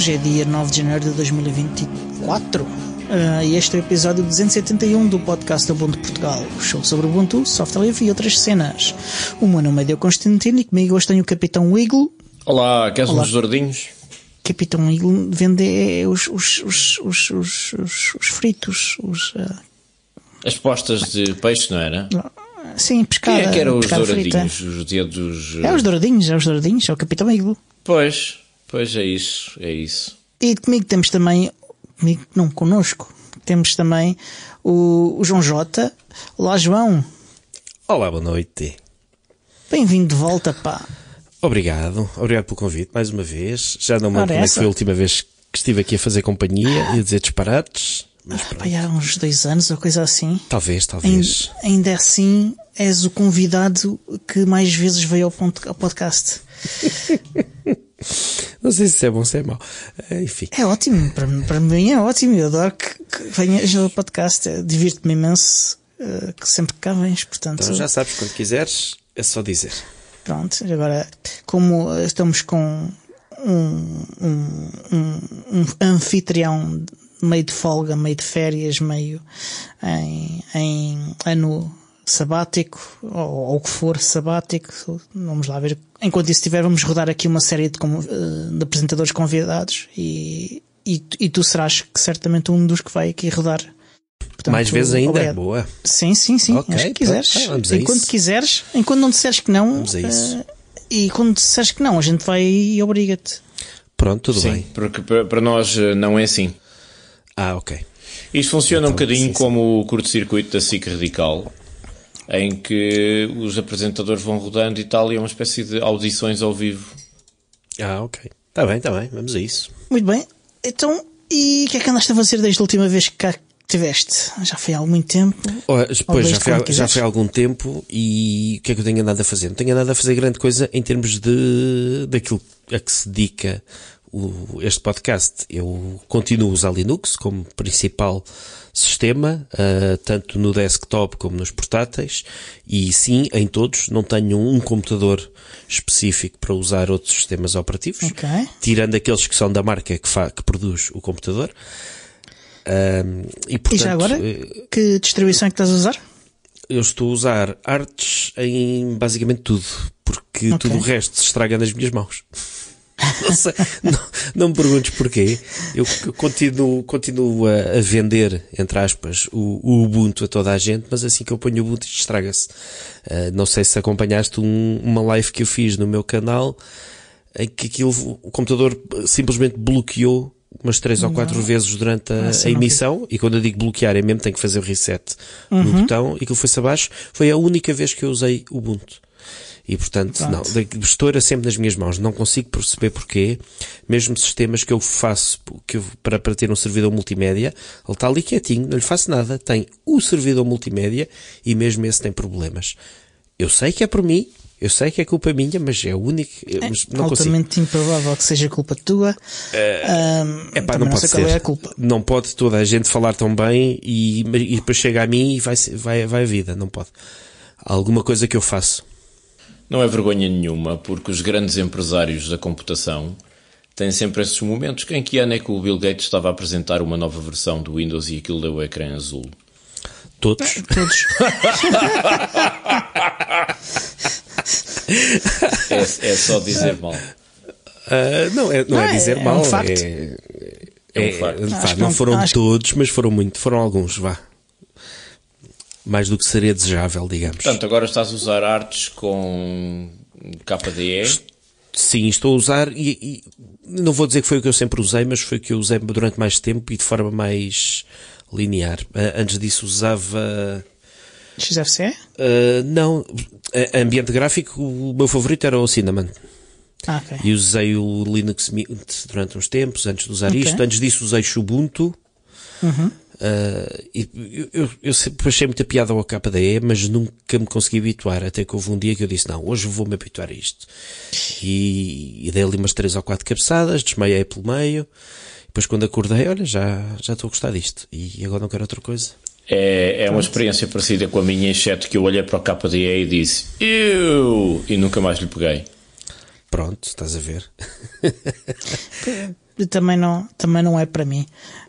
hoje é dia 9 de janeiro de 2024 uh, eh, e este é o episódio 271 do podcast do Ubuntu Portugal, o show sobre Ubuntu, software livre e outras cenas. O meu nome é Deu Constantino e comigo hoje tenho o Capitão Eagle. Olá, queres Olá. uns gordinhos? Capitão Eagle vende os, os, os, os, os, os, os fritos, os, uh... As postas de peixe, não era? É, né? ah, sim, pescada. Quem é que era os douradinhos? Frita. Os dedos. É os douradinhos, é os douradinhos, é o Capitão Iglo. Pois. Pois é isso, é isso. E comigo temos também, comigo não, conosco temos também o, o João Jota. Olá, João. Olá, boa noite. Bem-vindo de volta, pá. Obrigado, obrigado pelo convite mais uma vez. Já não me lembro é foi a última vez que estive aqui a fazer companhia e a dizer disparates. Mas ah, há uns dois anos ou coisa assim. Talvez, talvez. Ainda, ainda assim, és o convidado que mais vezes veio ao podcast. Não sei se é bom ou se é mau. É, enfim. É ótimo, para, para mim é ótimo. Eu adoro que, que venhas ao podcast. Eh, divirto-me imenso eh, que sempre que cá vens. Portanto, então já sabes, quando quiseres, é só dizer. Pronto, agora, como eh, estamos com um, um, um, um anfitrião meio de folga, meio de férias, meio em, em ano sabático, ou, ou o que for sabático, vamos lá ver. Enquanto isso estiver, vamos rodar aqui uma série de, eh, de apresentadores convidados e, e, e, tu serás certamente um dos que vai aqui rodar. Portanto, Mais vezes ainda, é boa. Sim, sim, sim. Okay, acho que quiseres. Ah, enquanto quiseres, enquanto não disseres que não, uh, e quando disseres que não, a gente vai e obriga-te. Pronto, tudo sim, bem. Porque para nós eh, não é assim. Ah, ok. Isto funciona então, um bocadinho sim, sim. como o curto-circuito da SIC Radical, em que os apresentadores vão rodando e tal, e é uma espécie de audições ao vivo. Ah, ok. Está bem, está bem, vamos a isso. Muito bem. Então, e o que é que andaste a fazer desde a última vez que cá tiveste? Já foi há muito tempo? Pois, já foi, já foi há algum tempo e o que é que eu tenho andado a fazer? Não tenho andado a fazer grande coisa em termos de daquilo a que se dedica o, este podcast, eu continuo a usar Linux como principal sistema, uh, tanto no desktop como nos portáteis, e sim, em todos, não tenho um computador específico para usar outros sistemas operativos, okay. tirando aqueles que são da marca que, que produz o computador. Uh, e, portanto, e já agora, eh, que distribuição é que estás a usar? Eu estou a usar artes em basicamente tudo, porque okay. tudo o resto se estraga nas minhas mãos. não, sei, não, não, me perguntes porquê. Eu continuo, continuo a, a vender, entre aspas, o, o, Ubuntu a toda a gente, mas assim que eu ponho o Ubuntu estraga-se. Uh, não sei se acompanhaste um, uma live que eu fiz no meu canal em que aquilo, o computador simplesmente bloqueou umas três ou quatro vezes durante a, ah, a emissão, e quando eu digo bloquear é mesmo, tem que fazer o reset uhum. no botão, e aquilo foi-se abaixo. Foi a única vez que eu usei o Ubuntu. E portanto, portanto. não, estoura sempre nas minhas mãos. Não consigo perceber porquê. Mesmo sistemas que eu faço que eu, para, para ter um servidor multimédia, ele está ali quietinho, não lhe faço nada. Tem o servidor multimédia e mesmo esse tem problemas. Eu sei que é por mim, eu sei que é culpa minha, mas é o único. É não altamente consigo. improvável que seja culpa tua. É eh, um, epá, não, não pode ser. É não pode toda a gente falar tão bem e, e depois chega a mim e vai, vai, vai a vida. Não pode. alguma coisa que eu faço. Não é vergonha nenhuma, porque os grandes empresários da computação têm sempre esses momentos. Em que ano é que o Bill Gates estava a apresentar uma nova versão do Windows e aquilo deu o ecrã azul? Todos. todos. é, é, só dizer mal. Uh, não, é, não, é não, é dizer é, mal. É, é, é um facto. É, um facto. Não, não foram todos, mas foram muito, foram alguns, vá mais do que seria desejável, digamos. Portanto, agora estás a usar artes com KDE? Sim, estou a usar e, e, não vou dizer que foi o que eu sempre usei, mas foi o que eu usei durante mais tempo e de forma mais linear. Antes disso usava XFCE? Uh, não, ambiente gráfico, o meu favorito era o Cinnamon. Ah, okay. E usei o Linux Mint durante uns tempos, antes de usar okay. isto. Antes disso usei Ubuntu. Uhum. Uh, eu, eu sempre achei muita piada ao KDE, mas nunca me consegui habituar. Até que houve um dia que eu disse: Não, hoje vou me habituar a isto. E, e dei ali umas 3 ou 4 cabeçadas, desmaiei pelo meio. Depois, quando acordei, olha, já, já estou a gostar disto. E agora não quero outra coisa. É, é uma experiência parecida com a minha, exceto que eu olhei para o KDE e disse: Eu! E nunca mais lhe peguei. Pronto, estás a ver. também não, também não é para mim.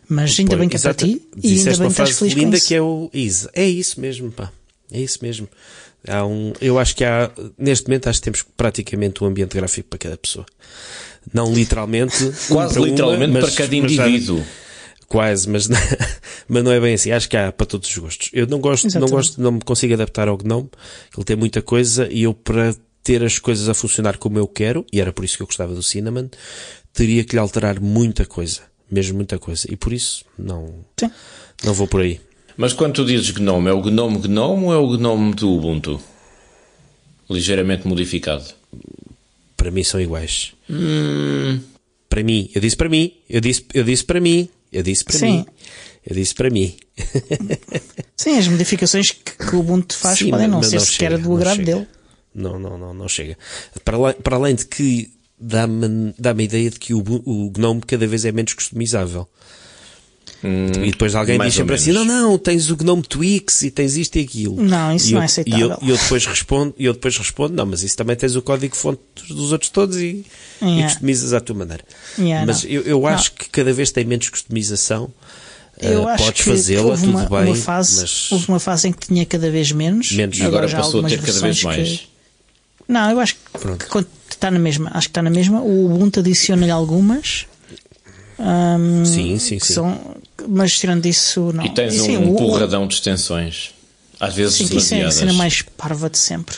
Mas ainda bem que é para ti e ainda bem que estás feliz linda com isso. que é o Isa. É isso mesmo, pá. É isso mesmo. Há um, eu acho que há, neste momento, acho que temos praticamente um ambiente gráfico para cada pessoa. Não literalmente. Quase para literalmente uma, mas, para cada indivíduo. quase, mas, mas não é bem assim. Acho que há para todos os gostos. Eu não gosto, Exatamente. não gosto, não me consigo adaptar ao Gnome. Ele tem muita coisa e eu para ter as coisas a funcionar como eu quero, e era por isso que eu gostava do Cinnamon, teria que lhe alterar muita coisa, mesmo muita coisa. E por isso não, Sim. não vou por aí. Mas quando tu dizes GNOME, é o GNOME GNOME ou é o GNOME do Ubuntu? Ligeiramente modificado. Para mim são iguais. Hum. Para mim, eu disse para mim, eu disse, eu disse para mim, eu disse para Sim. mim. Eu disse para mim. Sim, as modificações que o Ubuntu faz Sim, podem não ser não sequer do agrado dele. Não, não, não, não chega. Para, para além de que dá-me dá a ideia de que o, o Gnome cada vez é menos customizável. Hum, e depois alguém diz sempre assim: não, não, tens o Gnome Twix e tens isto e aquilo. Não, isso e não é eu, é aceitável. E eu, e eu, depois respondo, eu depois respondo: não, mas isso também tens o código fonte dos outros todos e, yeah. e customizas à tua maneira. Yeah, mas eu, eu acho não. que cada vez tem menos customização. Eu uh, acho podes fazê-la, tudo uma, bem. Uma fase, mas... Houve uma fase em que tinha cada vez menos. menos. Agora, agora passou a ter cada vez mais. Que... Não, eu acho que Está na mesma, acho que está na mesma. O Ubuntu adiciona-lhe algumas. Um, sim, sim, sim. São, mas tirando isso, não. E tens um, sim, um porradão o... de extensões. Às vezes sim, isso é a cena mais parva de sempre.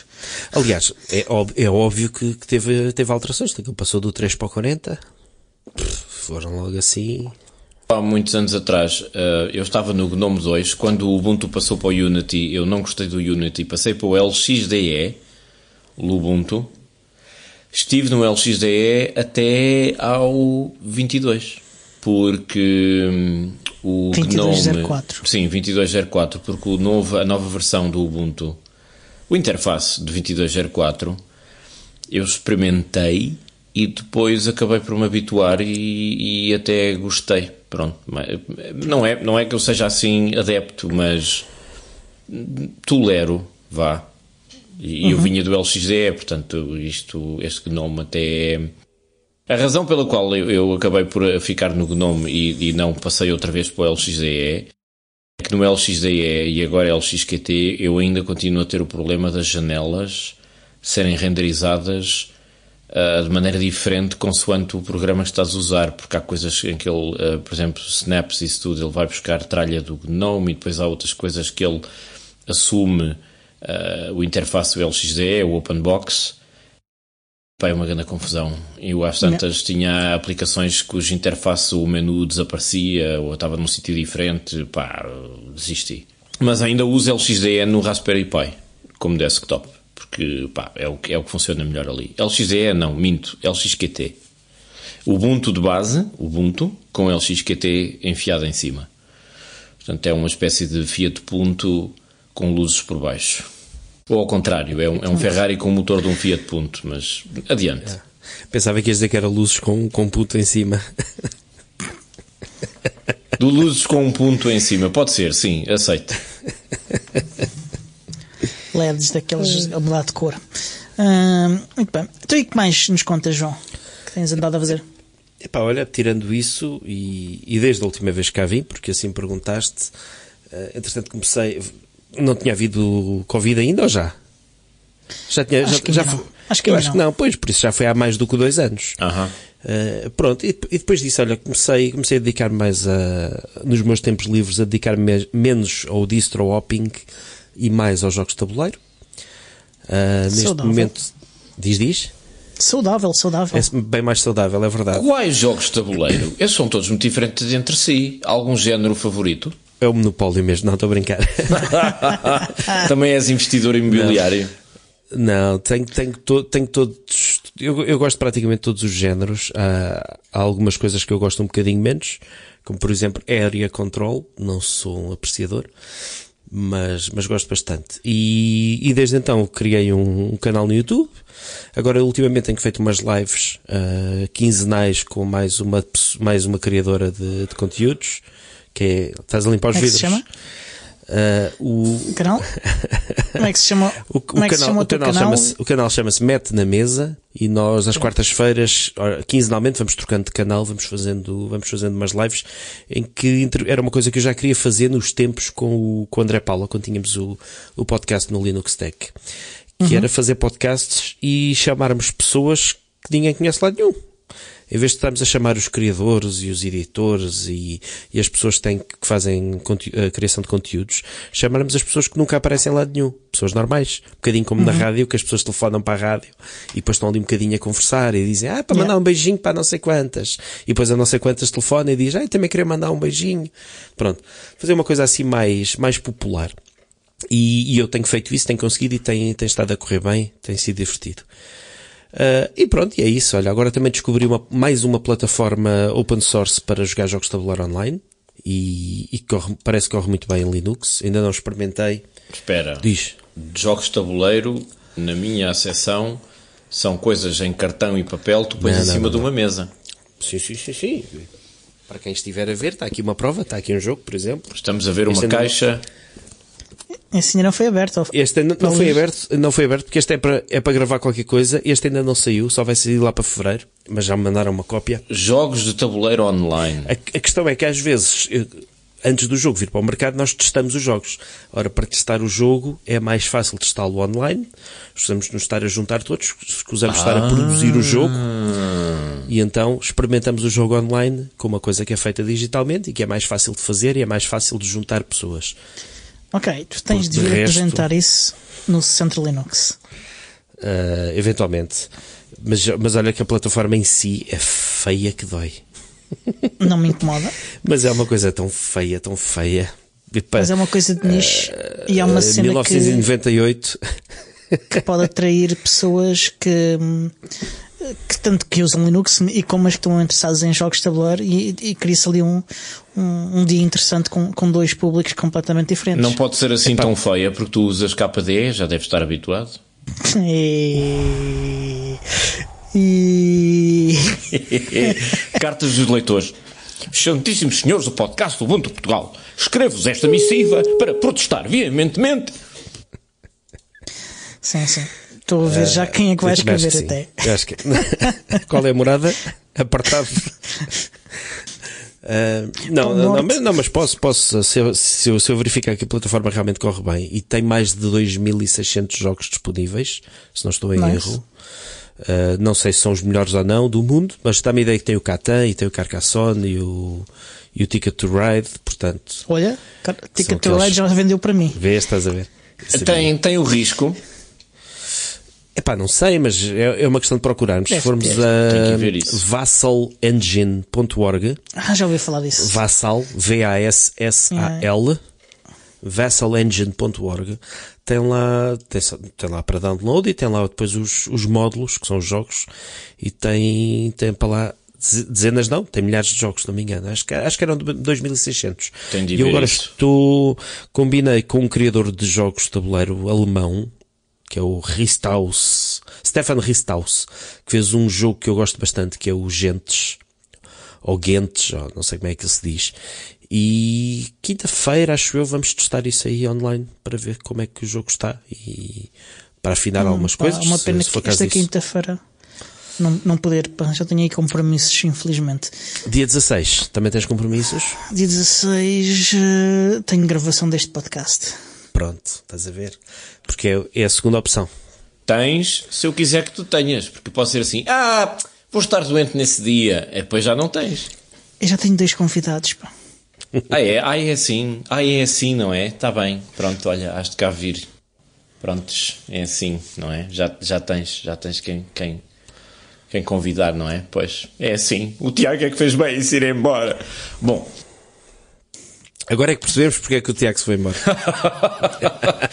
Aliás, é óbvio, é óbvio que, que, teve, teve alterações. Ele passou do 3 para o 40. Foram logo assim. Há muitos anos atrás, eh, eu estava no GNOME 2, quando o Ubuntu passou para o Unity, eu não gostei do Unity, passei para o LXDE, Lubuntu, Estive no LXDE até ao 22, porque hum, o 2204. Gnome, sim, 2204, porque o novo, a nova versão do Ubuntu, o interface do 2204, eu experimentei e depois acabei por me habituar e, e até gostei. Pronto, não é, não é que eu seja assim adepto, mas hum, tolero, vá. E uhum. eu vinha do LXDE, portanto, isto, este Gnome até é A razão pela qual eu, eu acabei por ficar no Gnome e, e, não passei outra vez para o LXDE é que no LXDE é, e agora é LXQT eu ainda continuo a ter o problema das janelas serem renderizadas uh, de maneira diferente consoante o programa que estás a usar, porque há coisas em que ele, uh, por exemplo, snaps e tudo, ele vai buscar tralha do GNOME e depois há outras coisas que ele assume uh, o interface do LXD, o OpenBox. Pá, é uma grande confusão. Eu às tantas Não. tinha aplicações cuja interface, o menu desaparecia ou estava num sítio diferente. Pá, desisti. Mas ainda uso LXDE no Raspberry Pi como desktop, porque pá, é, o que, é o que funciona melhor ali. LXDE não, minto, LXQT. Ubuntu de base, Ubuntu, com LXQT enfiado em cima. Portanto, é uma espécie de Fiat Punto com luzes por baixo. Ou ao contrário, é um, é um Ferrari com o motor de um Fiat Punto, mas adiante. É. Pensava que ias dizer que era luzes com, um puto em cima. Do luzes com um ponto em cima, pode ser, sim, aceito. LEDs daqueles a mudar de cor. Hum, muito bem. Então, e que mais nos contas, João? Que tens andado a fazer? Epá, olha, tirando isso, e, e desde a última vez que cá vim, porque assim perguntaste, eh, entretanto comecei, não tinha havido Covid ainda ou já? Já tinha. Acho já, que já foi, acho que, eu acho não. que não. Pois, por isso já foi há mais do que dois anos. Uhum. Uh, pronto, e, e, depois disso, olha, comecei, comecei a dedicar mais a. Nos meus tempos livres, a dedicar me menos ao distro hopping e mais aos jogos de tabuleiro. Uh, neste saudável. momento. Diz, diz? Saudável, saudável. É bem mais saudável, é verdade. Quais jogos de tabuleiro? Esses são todos muito diferentes entre si. Algum género favorito? É o monopólio mesmo, não estou a brincar. Também és investidor imobiliário? Não, não tenho, tenho, to, tenho todos. Eu, eu gosto praticamente todos os géneros. Há, ah, há, algumas coisas que eu gosto um bocadinho menos, como por exemplo Area Control. Não sou um apreciador, mas, mas gosto bastante. E, e desde então criei um, um, canal no YouTube. Agora, ultimamente, tenho feito umas lives uh, quinzenais com mais uma, mais uma criadora de, de conteúdos que é, estás a limpar os como vidros. É que se chama? Uh, o canal? Como é que se chama? O, o, é canal, chama canal, canal? Chama canal chama-se Mete na Mesa e nós às quartas-feiras, quinzenalmente, vamos trocando de canal, vamos fazendo, vamos fazendo umas lives em que era uma coisa que eu já queria fazer nos tempos com o, com o André Paula, quando tínhamos o, o podcast no Linux Tech, que uhum. era fazer podcasts e chamarmos pessoas que ninguém conhece lá nenhum. Em vez de estarmos a chamar os criadores e os editores e, e as pessoas que, têm, que fazem a eh, criação de conteúdos, chamarmos as pessoas que nunca aparecem lá de nenhum. Pessoas normais. Um bocadinho como uhum. na rádio, que as pessoas telefonam para a rádio e depois estão ali um bocadinho a conversar e dizem, ah, para mandar yeah. um beijinho para não sei quantas. E depois a não sei quantas telefona e diz, ah, eu também queria mandar um beijinho. Pronto. Fazer uma coisa assim mais, mais popular. E, e, eu tenho feito isso, tenho conseguido e tem, tem estado a correr bem, tem sido divertido. Uh, e pronto, e é isso. Olha, agora também descobri uma, mais uma plataforma open source para jogar jogos de tabuleiro online. E, e corre, parece que corre muito bem em Linux. Ainda não experimentei. Espera. Diz. Jogos de tabuleiro, na minha acessão, são coisas em cartão e papel, tu pões não, em cima não, de uma mesa. Sim, sim, sim, sim. Para quem estiver a ver, está aqui uma prova, está aqui um jogo, por exemplo. Estamos a ver este uma é caixa. Sim, ainda não foi aberto. Este ainda não, foi aberto, não foi aberto porque este é para, é para gravar qualquer coisa. Este ainda não saiu, só vai sair lá para fevereiro. Mas já me mandaram uma cópia. Jogos de tabuleiro online. A, a questão é que às vezes, antes do jogo vir para o mercado, nós testamos os jogos. Ora, para testar o jogo é mais fácil testá-lo online. Precisamos nos estar a juntar todos, escusamos ah. estar a ah. produzir o jogo. E então experimentamos o jogo online com uma coisa que é feita digitalmente e que é mais fácil de fazer e é mais fácil de juntar pessoas. Ok, tu tens de, de vir resto, apresentar isso no Centro Linux. Uh, eventualmente. Mas, mas olha que a plataforma em si é feia que dói. Não me incomoda. mas é uma coisa tão feia, tão feia. mas é uma coisa de nicho uh, e é uma cena 1998. Que, que pode atrair pessoas que que tanto que usam Linux e como as que estão interessadas em jogos de tabuleiro e, e cria-se ali um, um, um, dia interessante com, com dois públicos completamente diferentes. Não pode ser assim Epá. tão feia, porque tu usas KD, já deves estar habituado. E... E... Cartas dos leitores. Santíssimos senhores do podcast do de Portugal, escrevo-vos esta missiva para protestar veementemente. Sim, sim. Estou a ver uh, já quem é que vai eh, escrever até. Que, qual é a morada? Apartado. Uh, não, não, não, não, mas posso, posso se, eu, se, eu, se eu verificar que a plataforma realmente corre bem e tem mais de 2.600 jogos disponíveis, se não estou em nice. erro. Uh, não sei se são os melhores ou não do mundo, mas dá-me a ideia que tem o Catan e tem o Carcassonne e o, e o Ticket to Ride, portanto. Olha, Ticket to Ride já vendeu para mim. Vê, estás a ver. Tem, tem o risco Epá, não sei, mas é, é uma questão de procurarmos. Se formos a vassalengine.org. Ah, já ouvi falar disso. Vassal, V-A-S-S-A-L. Uhum. Vassalengine.org. Tem lá, tem, tem, lá para download e tem lá depois os, os módulos, que são os jogos, e tem, tem para lá dezenas não, tem milhares de jogos, não me engano. Acho que, acho que eram 2600. E eu agora isto. estou, combinei com um criador de jogos de tabuleiro alemão, que é o Ristaus, Stefan Ristaus, que fez um jogo que eu gosto bastante, que é o Gentes, ou Gentes, ou não sei como é que se diz. E quinta-feira, acho eu, vamos testar isso aí online para ver como é que o jogo está e para afinar hum, algumas pá, coisas. Uma pena se, se que esta quinta-feira não, não poder, já tenho aí compromissos, infelizmente. Dia 16, também tens compromissos? Dia 16 eh, tenho gravação deste podcast. Pronto, estás a ver? Porque é, é a segunda opção. Tens, se eu quiser que tu tenhas, porque pode ser assim, ah, vou estar doente nesse dia, e é, depois já não tens. Eu já tenho dois convidados, pá. Ah, é? Ah, é assim. Ah, é assim, não é? Está bem. Pronto, olha, has de cá vir. Prontos, é assim, não é? Já, já tens, já tens quem, quem, quem convidar, não é? Pois, é assim. O Tiago é que fez bem isso ir embora. Bom, Agora é que percebemos porque é que o Tiago se foi embora.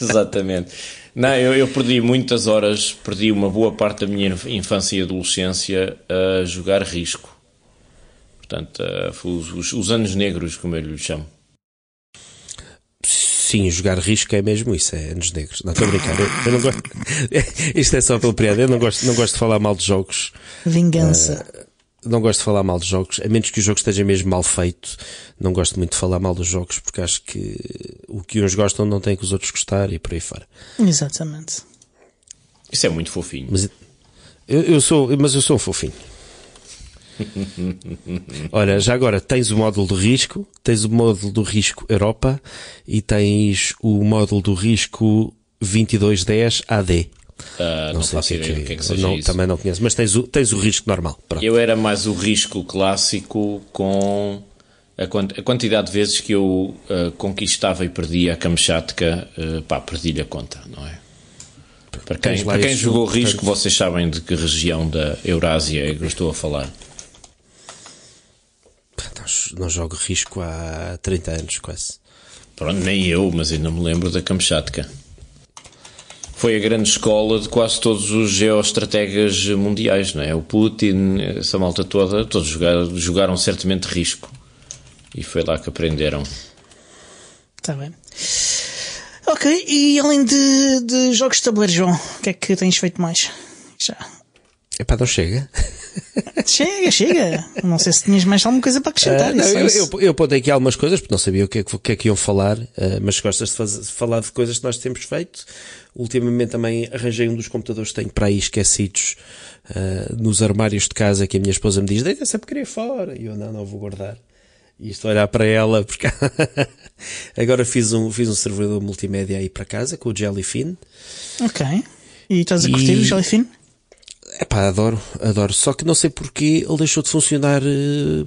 Exatamente. Não, eu, eu, perdi muitas horas, perdi uma boa parte da minha infância e adolescência a jogar risco. Portanto, uh, os, os, anos negros, como eu lhe chamo. Sim, jogar risco é mesmo isso, é anos negros. Não, estou a brincar. Eu, eu não gosto... Isto é só pelo piada. Eu não gosto, não gosto de falar mal de jogos. Vingança. Uh, não gosto de falar mal dos jogos, a menos que o jogo esteja mesmo mal feito. Não gosto muito de falar mal dos jogos, porque acho que o que uns gostam não tem que os outros gostar e por aí fora. Exatamente. Isso é muito fofinho. Mas eu, eu sou, mas eu sou um fofinho. Olha, já agora tens o módulo do risco, tens o módulo do risco Europa e tens o módulo do risco 2210 AD. Uh, não, não faço é ideia o que é que seja não, isso. Também não conheço, mas tens o, tens o risco normal. Pronto. Eu era mais o risco clássico com a, quant a quantidade de vezes que eu uh, conquistava e perdia a Kamchatka, uh, pá, perdi-lhe a conta, não é? Para quem, para quem jogou portanto... risco, vocês sabem de que região da Eurásia é eu estou a falar. Então, não jogo risco há 30 anos, quase. Pronto, nem eu, mas ainda me lembro da Kamchatka foi a grande escola de quase todos os geoestrategas mundiais, não é? O Putin, essa malta toda, todos jogaram, jogaram certamente risco. E foi lá que aprenderam. Está bem. Ok, e além de, de jogos de tabuleiro, João, o que é que tens feito mais? Já. é para não chega chega, chega. Não sei se tinhas mais alguma coisa para acrescentar. Uh, não, eu, eu, eu pontei aqui algumas coisas, porque não sabia o que, é que é que iam falar, uh, mas gostas de falar de coisas que nós temos feito. Ultimamente também arranjei um dos computadores que tenho para aí esquecidos uh, nos armários de casa que a minha esposa me diz, deita sempre querer fora. E eu, não, não vou guardar. E estou a olhar para ela, porque agora fiz um, fiz um servidor multimédia aí para casa com o Jellyfin. Ok. E estás a curtir e... o Jellyfin? É pá, adoro, adoro. Só que não sei porquê, ele deixou de funcionar eh,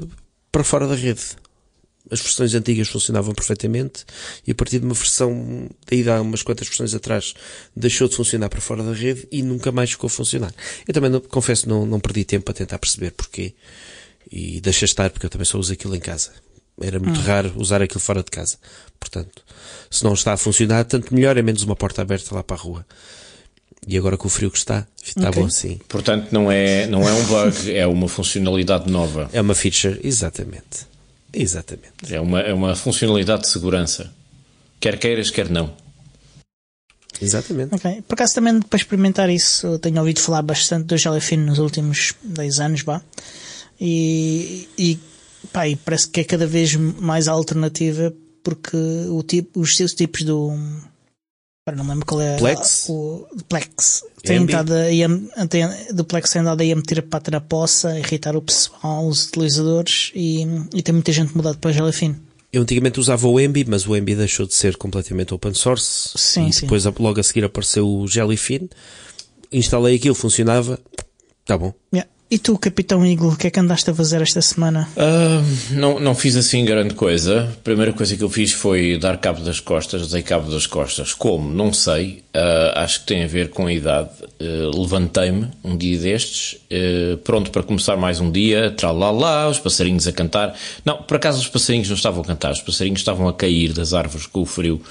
para fora da rede. As versões antigas funcionavam perfeitamente e a partir de uma versão, daí há umas quantas versões atrás, deixou de funcionar para fora da rede e nunca mais ficou a funcionar. Eu também não, confesso, não, não perdi tempo a tentar perceber porquê e deixa estar porque eu também só uso aquilo em casa. Era muito hum. raro usar aquilo fora de casa. Portanto, se não está a funcionar, tanto melhor, é menos uma porta aberta lá para a rua. E agora com o frio que está, está okay. bom sim. Portanto, não é, não é um bug, é uma funcionalidade nova. É uma feature, exatamente. Exatamente. É uma, é uma funcionalidade de segurança. Quer queiras, quer não. Exatamente. Okay. Por acaso também para experimentar isso, tenho ouvido falar bastante do Jellyfin nos últimos 10 anos, vá E, e, pá, e parece que é cada vez mais alternativa porque o tipo, os seus tipos do não lembro qual é Plex? o Plex. Tem andado a, tem, do Plex tem andado aí a meter a pata na poça, a irritar o pessoal, os utilizadores e, e tem muita gente mudado para Gelafine. Eu antigamente usava o Embi, mas o Embi deixou de ser completamente open source. Sim, depois sim. logo a seguir apareceu o Jellyfin. Instalei aquilo, funcionava. Tá bom. Yeah. E tu, Capitão Eagle, o que é que andaste a fazer esta semana? Uh, não, não fiz assim grande coisa. A primeira coisa que eu fiz foi dar cabo das costas, dei cabo das costas. Como? Não sei. Uh, acho que tem a ver com a idade. Uh, Levantei-me um dia destes, pronto para começar mais um dia, tralalá, os passarinhos a cantar. Não, por acaso os passarinhos não estavam a cantar, os passarinhos estavam a cair das árvores com o frio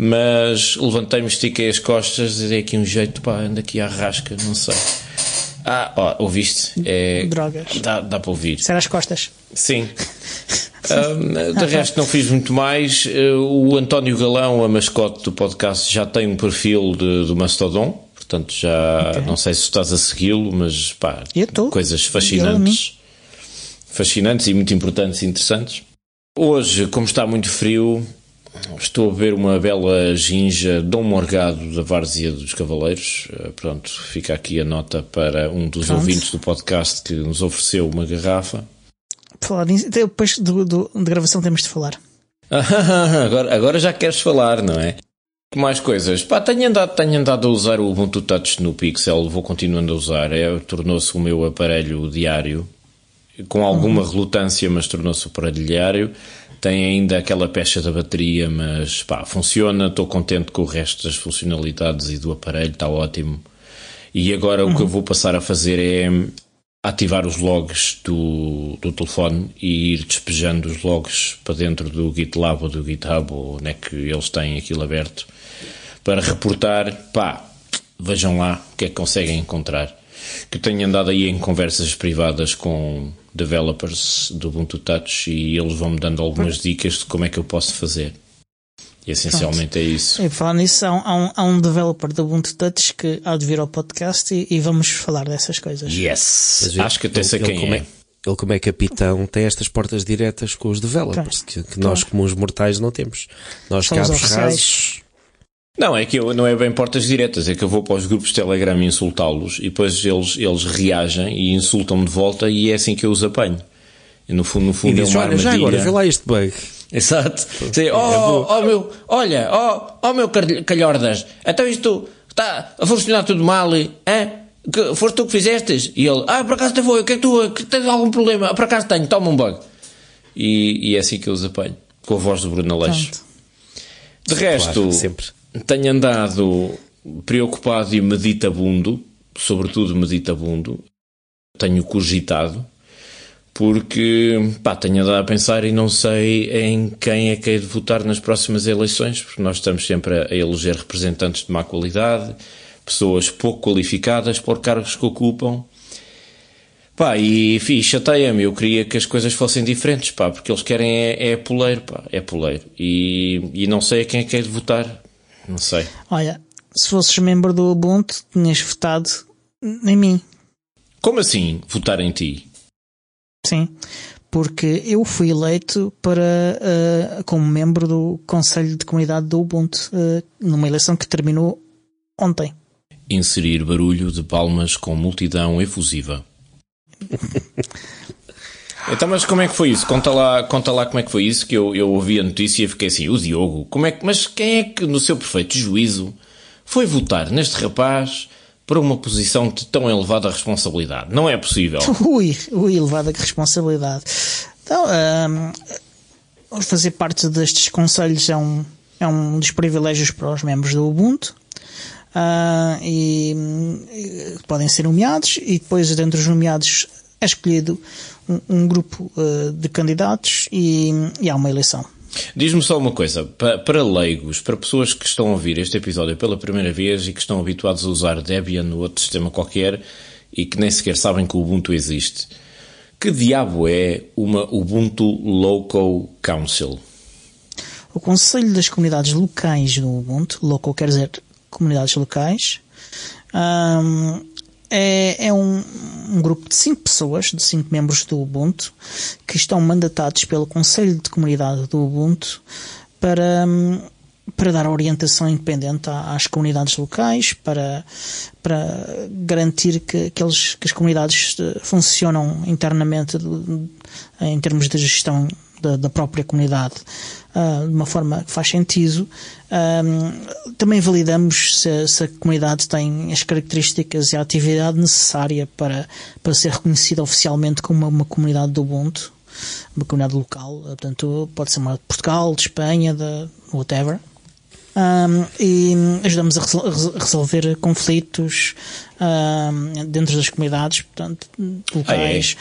mas levantei-me, estiquei as costas e dei aqui um jeito, pá, ando aqui à rasca, não sei. Ah, ó, ouviste? É, Drogas. Dá, dá para ouvir. Será as costas? Sim. um, de ah, resto, não fiz muito mais. Eh, o António Galão, a mascote do podcast, já tem um perfil de, do Mastodon. Portanto, já okay. não sei se estás a segui-lo, mas pá, coisas fascinantes. Fascinantes e muito importantes e interessantes. Hoje, como está muito frio, Estou a ver uma bela ginja Dom Morgado da Várzea dos Cavaleiros. Eh, pronto, fica aqui a nota para um dos Pronto. ouvintes do podcast que nos ofereceu uma garrafa. Falar então, depois do, do, da gravação temos de falar. agora, agora já queres falar, não é? Mais coisas. Pá, tenho andado, tenho andado a usar o Ubuntu Touch no Pixel, vou continuando a usar. É, tornou-se o meu aparelho diário, com alguma uhum. relutância, mas tornou-se o aparelho diário. Tem ainda aquela pecha da bateria, mas pá, funciona. Estou contente com o resto das funcionalidades e do aparelho, está ótimo. E agora uhum. o que eu vou passar a fazer é ativar os logs do, do telefone e ir despejando os logs para dentro do GitLab ou do GitHub, ou onde é que eles têm aquilo aberto, para reportar, pá, vejam lá o que é que conseguem encontrar. Que tenho andado aí em conversas privadas com developers do Ubuntu Touch e eles vão-me dando algumas dicas de como é que eu posso fazer. E essencialmente Pronto. é isso. E falar nisso, há um, há um developer do Ubuntu Touch que há de vir ao podcast e, e vamos falar dessas coisas. Yes! Acho que até sei quem é. é ele como é capitão tem estas portas diretas com os developers claro, que, que claro. nós como os mortais não temos nós cabos rasos não, é que eu, não é bem portas diretas, é que eu vou para os grupos de Telegram insultá-los e depois eles, eles reagem e insultam-me de volta e é assim que eu os apanho. E no fundo, no fundo, e é dizes, é uma armadilha já agora, vê lá este bug. Exato. Sim, é oh, oh, meu, olha, oh, oh meu calhordas, então isto está a funcionar tudo mal, hein? Que, foste tu que fizestes? E ele, ah, por acaso te foi, o que é que tu, que tens algum problema? Ah, por acaso tenho, toma um bug. E, e é assim que eu os apanho, com a voz do Bruno Aleixo. Pronto. De resto, claro, sempre tenho andado preocupado e meditabundo, sobretudo meditabundo, tenho cogitado, porque pá, tenho andado a pensar e não sei em quem é que hei de votar nas próximas eleições, porque nós estamos sempre a eleger representantes de má qualidade, pessoas pouco qualificadas por cargos que ocupam. Pá, e, e chateia-me, eu queria que as coisas fossem diferentes, pá, porque eles querem é, é poleiro, pá, é poleiro. E, e não sei a quem é que é de votar, não sei. Olha, se fosses membro do Ubuntu, tinhas votado em mim. Como assim votar em ti? Sim, porque eu fui eleito para uh, como membro do Conselho de Comunidade do Ubuntu uh, numa eleição que terminou ontem. Inserir barulho de palmas com multidão efusiva. Então, mas como é que foi isso? Conta lá, conta lá como é que foi isso, que eu, eu ouvi a notícia e fiquei assim, o Diogo, como é que, mas quem é que, no seu perfeito juízo, foi votar neste rapaz para uma posição de tão elevada responsabilidade? Não é possível. Ui, ui, elevada responsabilidade. Então, hum, fazer parte destes conselhos é um, é um dos privilégios para os membros do Ubuntu. Uh, e, e podem ser nomeados e depois dentro dos nomeados é escolhido um, um grupo uh, de candidatos e, e há uma eleição. Diz-me só uma coisa, para, para, leigos, para pessoas que estão a ouvir este episódio pela primeira vez e que estão habituados a usar Debian ou outro sistema qualquer e que nem sequer sabem que o Ubuntu existe, que diabo é uma Ubuntu Local Council? O Conselho das Comunidades Locais do Ubuntu, local quer dizer comunidades locais, é, é, um, um, grupo de 5 pessoas, de 5 membros do Ubuntu, que estão mandatados pelo Conselho de Comunidade do Ubuntu para, para dar orientação independente às comunidades locais, para, para garantir que, que, eles, que as comunidades eh, funcionam internamente em termos de gestão da, da própria comunidade ah, de uma forma que faz sentido. Ah, também validamos se, a comunidade tem as características e a atividade necessária para, para ser reconhecida oficialmente como uma, comunidade do Ubuntu, uma comunidade local, ah, portanto, pode ser uma de Portugal, de Espanha, de whatever. Um, e ajudamos a resolver conflitos um, dentro das comunidades, portanto, locais.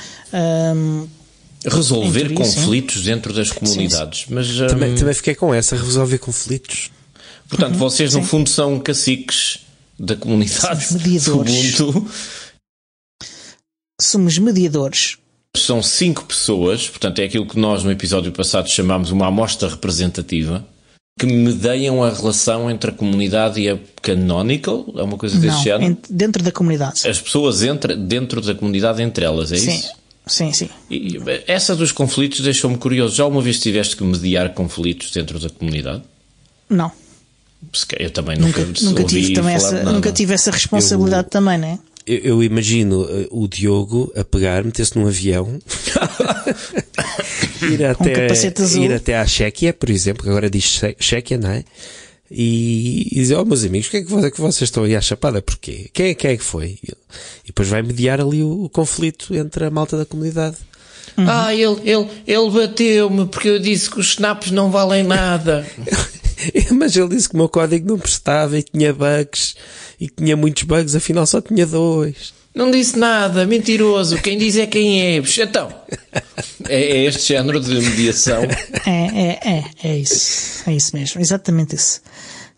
um, é resolver conflitos dentro das comunidades. Sim, sim. Mas, também, hum, também fiquei com essa, resolver conflitos. Portanto, uhum, vocês no fundo são caciques da comunidade. Somos mediadores. Somos mediadores. São cinco pessoas, portanto é aquilo que nós no episódio passado chamámos uma amostra representativa, que medeiam a relação entre a comunidade e a canonical, é uma coisa desse Não, género? dentro da comunidade. As pessoas entram dentro da comunidade entre elas, é Sim. isso? Sim, sim. E essa dos conflitos deixou-me curioso. Já uma vez tiveste que mediar conflitos dentro da comunidade? Não. Eu também nunca, nunca, nunca tive também essa, nunca tive essa responsabilidade eu, também, não é? Eu, eu imagino eh, o Diogo a pegar, meter-se num avião, ir, até, um ir até à Chequia, por exemplo, que agora diz Chequia, não é? e, e dizer, oh meus amigos, o que é que, que vocês estão aí à chapada? Porquê? Quem, é, quem é que foi? E depois vai mediar ali o, o conflito entre a malta da comunidade. Uhum. Ah, ele, ele, ele bateu-me porque eu disse que os snaps não valem nada. Mas ele disse que o meu código não prestava e tinha bugs e tinha muitos bugs, afinal só tinha dois. Não disse nada, mentiroso. Quem diz é quem é. Então, é, é, este género de mediação. É, é, é, é isso. É isso mesmo, exatamente isso.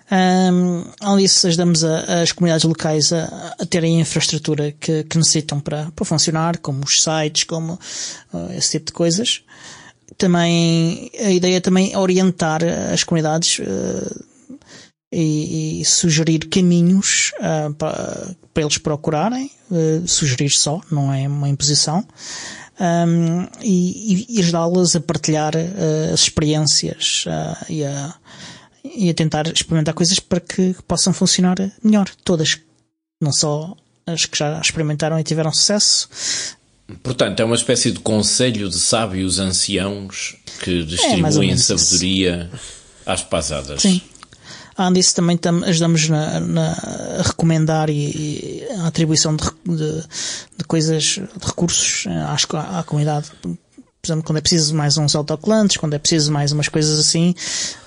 Um, além disso, ajudamos a, as comunidades locais a, a terem a infraestrutura que, que necessitam para, para funcionar, como os sites, como uh, esse tipo de coisas. Também, a ideia é também orientar as comunidades uh, e, e sugerir caminhos uh, ah, para, para, eles procurarem, uh, sugerir só, não é uma imposição, um, e, e ajudá-las a partilhar uh, as experiências e a, e, a, tentar experimentar coisas para que possam funcionar melhor, todas, não só as que já experimentaram e tiveram sucesso. Portanto, é uma espécie de conselho de sábios anciãos que é, distribuem é sabedoria isso. às pasadas. Sim, Além disso, também tam, ajudamos na, na, a recomendar e, e a atribuição de, de, de, coisas, de recursos eh, à, à comunidade por exemplo, quando é preciso mais uns autocolantes, quando é preciso mais umas coisas assim.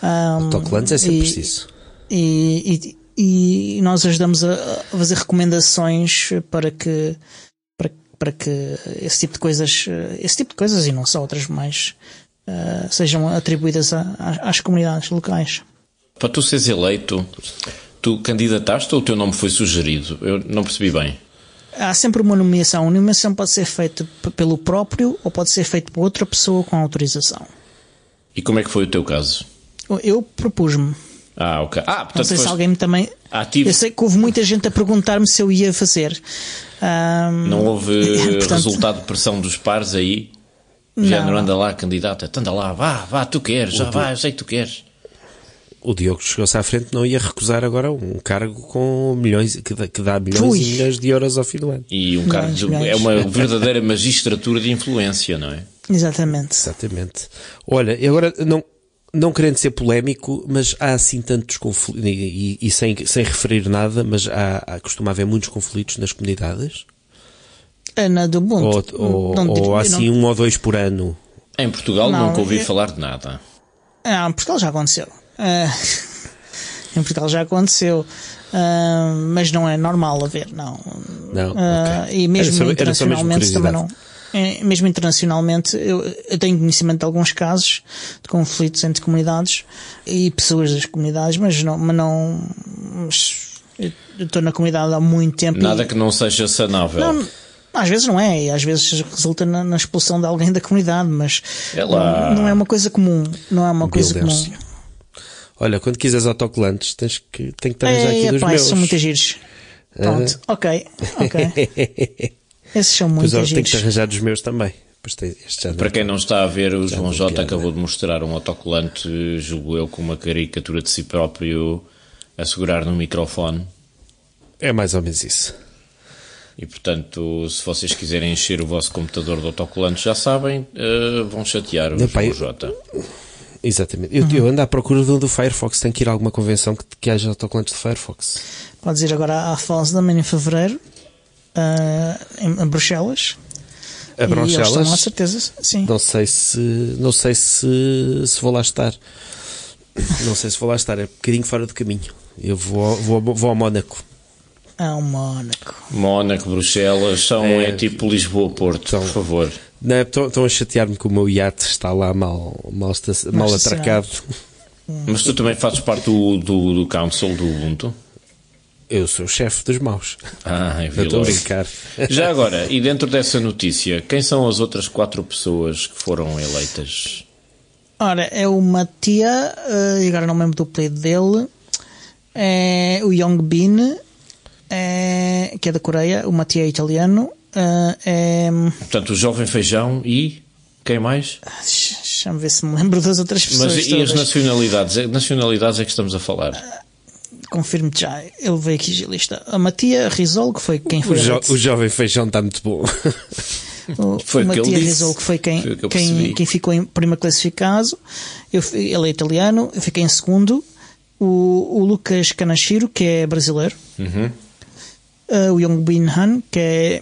Um, autocolantes é sempre e, preciso. E, e, e, nós ajudamos a, a, fazer recomendações para que, para, para que esse tipo de coisas, eh, esse tipo de coisas e não só outras mais, uh, eh, sejam atribuídas a, às comunidades locais. Para tu seres eleito, tu candidataste ou o teu nome foi sugerido? Eu não percebi bem. Há sempre uma nomeação. A nomeação pode ser feita pelo próprio ou pode ser feita por outra pessoa com autorização. E como é que foi o teu caso? Eu propus-me. Ah, ok. Ah, portanto, não sei se alguém me também. Ativo. Eu sei que houve muita gente a perguntar-me se eu ia fazer. Um... Não houve portanto... resultado de pressão dos pares aí? Já não, não anda lá, candidata. Anda lá, vá, vá, tu queres, já eu sei que tu queres o Diogo chegou-se à frente, não ia recusar agora um cargo com milhões, que dá, que dá milhões Ui. e milhões de euros ao fim do ano. E um cargo de, é uma verdadeira magistratura de influência, não é? Exatamente. Exatamente. Olha, agora não, não querendo ser polémico, mas há assim tantos conflitos, e, e, sem, sem referir nada, mas há, há, costuma haver muitos conflitos nas comunidades? É ah, nada do Ou, ou, ou há assim não... um ou dois por ano? Em Portugal não, nunca ouvi eu... falar de nada. Ah, em Portugal já aconteceu. Uh, em Portugal já aconteceu. Uh, mas não é normal haver, não. não ah, okay. E mesmo só, internacionalmente mesmo também não. É, mesmo internacionalmente, eu, eu, tenho conhecimento de alguns casos de conflitos entre comunidades e pessoas das comunidades, mas não, mas não eu estou na comunidade há muito tempo. Nada e, que não seja sanável. Não, às vezes não é, e às vezes resulta na, na expulsão de alguém da comunidade, mas é não, não, é uma coisa comum. Não é uma coisa comum. Olha, quando quiseres autocolantes, tens que, tem que te arranjar é, aqui é, dos meus. São muito giros. Pronto, ah. ok, ok. Esses são muito giros. Tenho que te arranjar dos meus também. Para quem não está a ver, o João J acabou de mostrar um autocolante, julgo eu, com uma caricatura de si próprio a segurar no microfone. É mais ou menos isso. E portanto, se vocês quiserem encher o vosso computador de autocolantes, já sabem, uh, vão chatear o Epá, João J. Exatamente. Eu, uhum. eu, ando à procura de Firefox tem que ir a alguma convenção que, que haja autocolantes de Firefox. Podes ir agora à FOSS também ah, em fevereiro, uh, em, em Bruxelas. A Bruxelas? Não, lá, certeza, sim. Não sei se, não sei se, se vou lá estar. Não sei se vou lá estar, é um bocadinho fora do caminho. Eu vou, vou, vou ao Mónaco. Ao é Mónaco. Mónaco, Bruxelas, são, é, é tipo Lisboa-Porto, por favor. Não, estão, a chatear-me que o meu iate está lá mal, mal, está, mal atracado. Hum. Mas tu também fazes parte do, do, do Council do Ubuntu? Eu sou o chefe dos maus. Ah, é eu estou a brincar. Já agora, e dentro dessa notícia, quem são as outras quatro pessoas que foram eleitas? Ora, é o Matia, uh, agora não me lembro do apelido dele, é o Yongbin, é, que é da Coreia, o Matia é italiano, Uh, é... Portanto, o Jovem Feijão e quem mais? Deixa-me ver se me lembro das outras pessoas. Mas e todas. as nacionalidades? É, nacionalidades é que estamos a falar. Ah, confirmo-te já, eu veio aqui a lista. A Matia Risol, tá que foi quem foi. O, jo o Jovem Feijão está muito bom. O, foi o que Risol, que foi quem, foi que quem, quem, ficou em primeiro classificado. Eu, ele é italiano, eu fiquei em segundo. O, o Lucas Canashiro que é brasileiro. Uhum. Uh, o Yongbin Han, que é,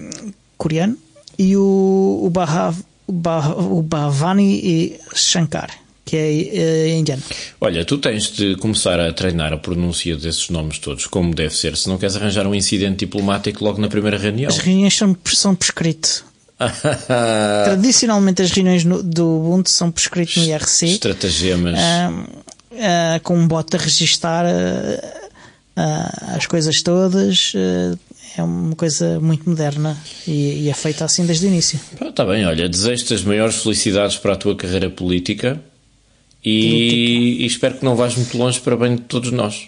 coreano, e o, o, Bahav, o e Shankar que é, é, indiano. Olha, tu tens de começar a treinar a pronúncia desses nomes todos, como deve ser, se não queres arranjar um incidente diplomático logo na primeira reunião. As reuniões são, são por escrito. Tradicionalmente as reuniões no, do Ubuntu são por escrito no IRC. Estratagemas. Uh, uh, com um bote a registar uh, as coisas todas, é uma coisa muito moderna e, e é feita assim desde o início. Está bem, olha, desejo-te as maiores felicidades para a tua carreira política e, e espero que não vais muito longe para bem de todos nós.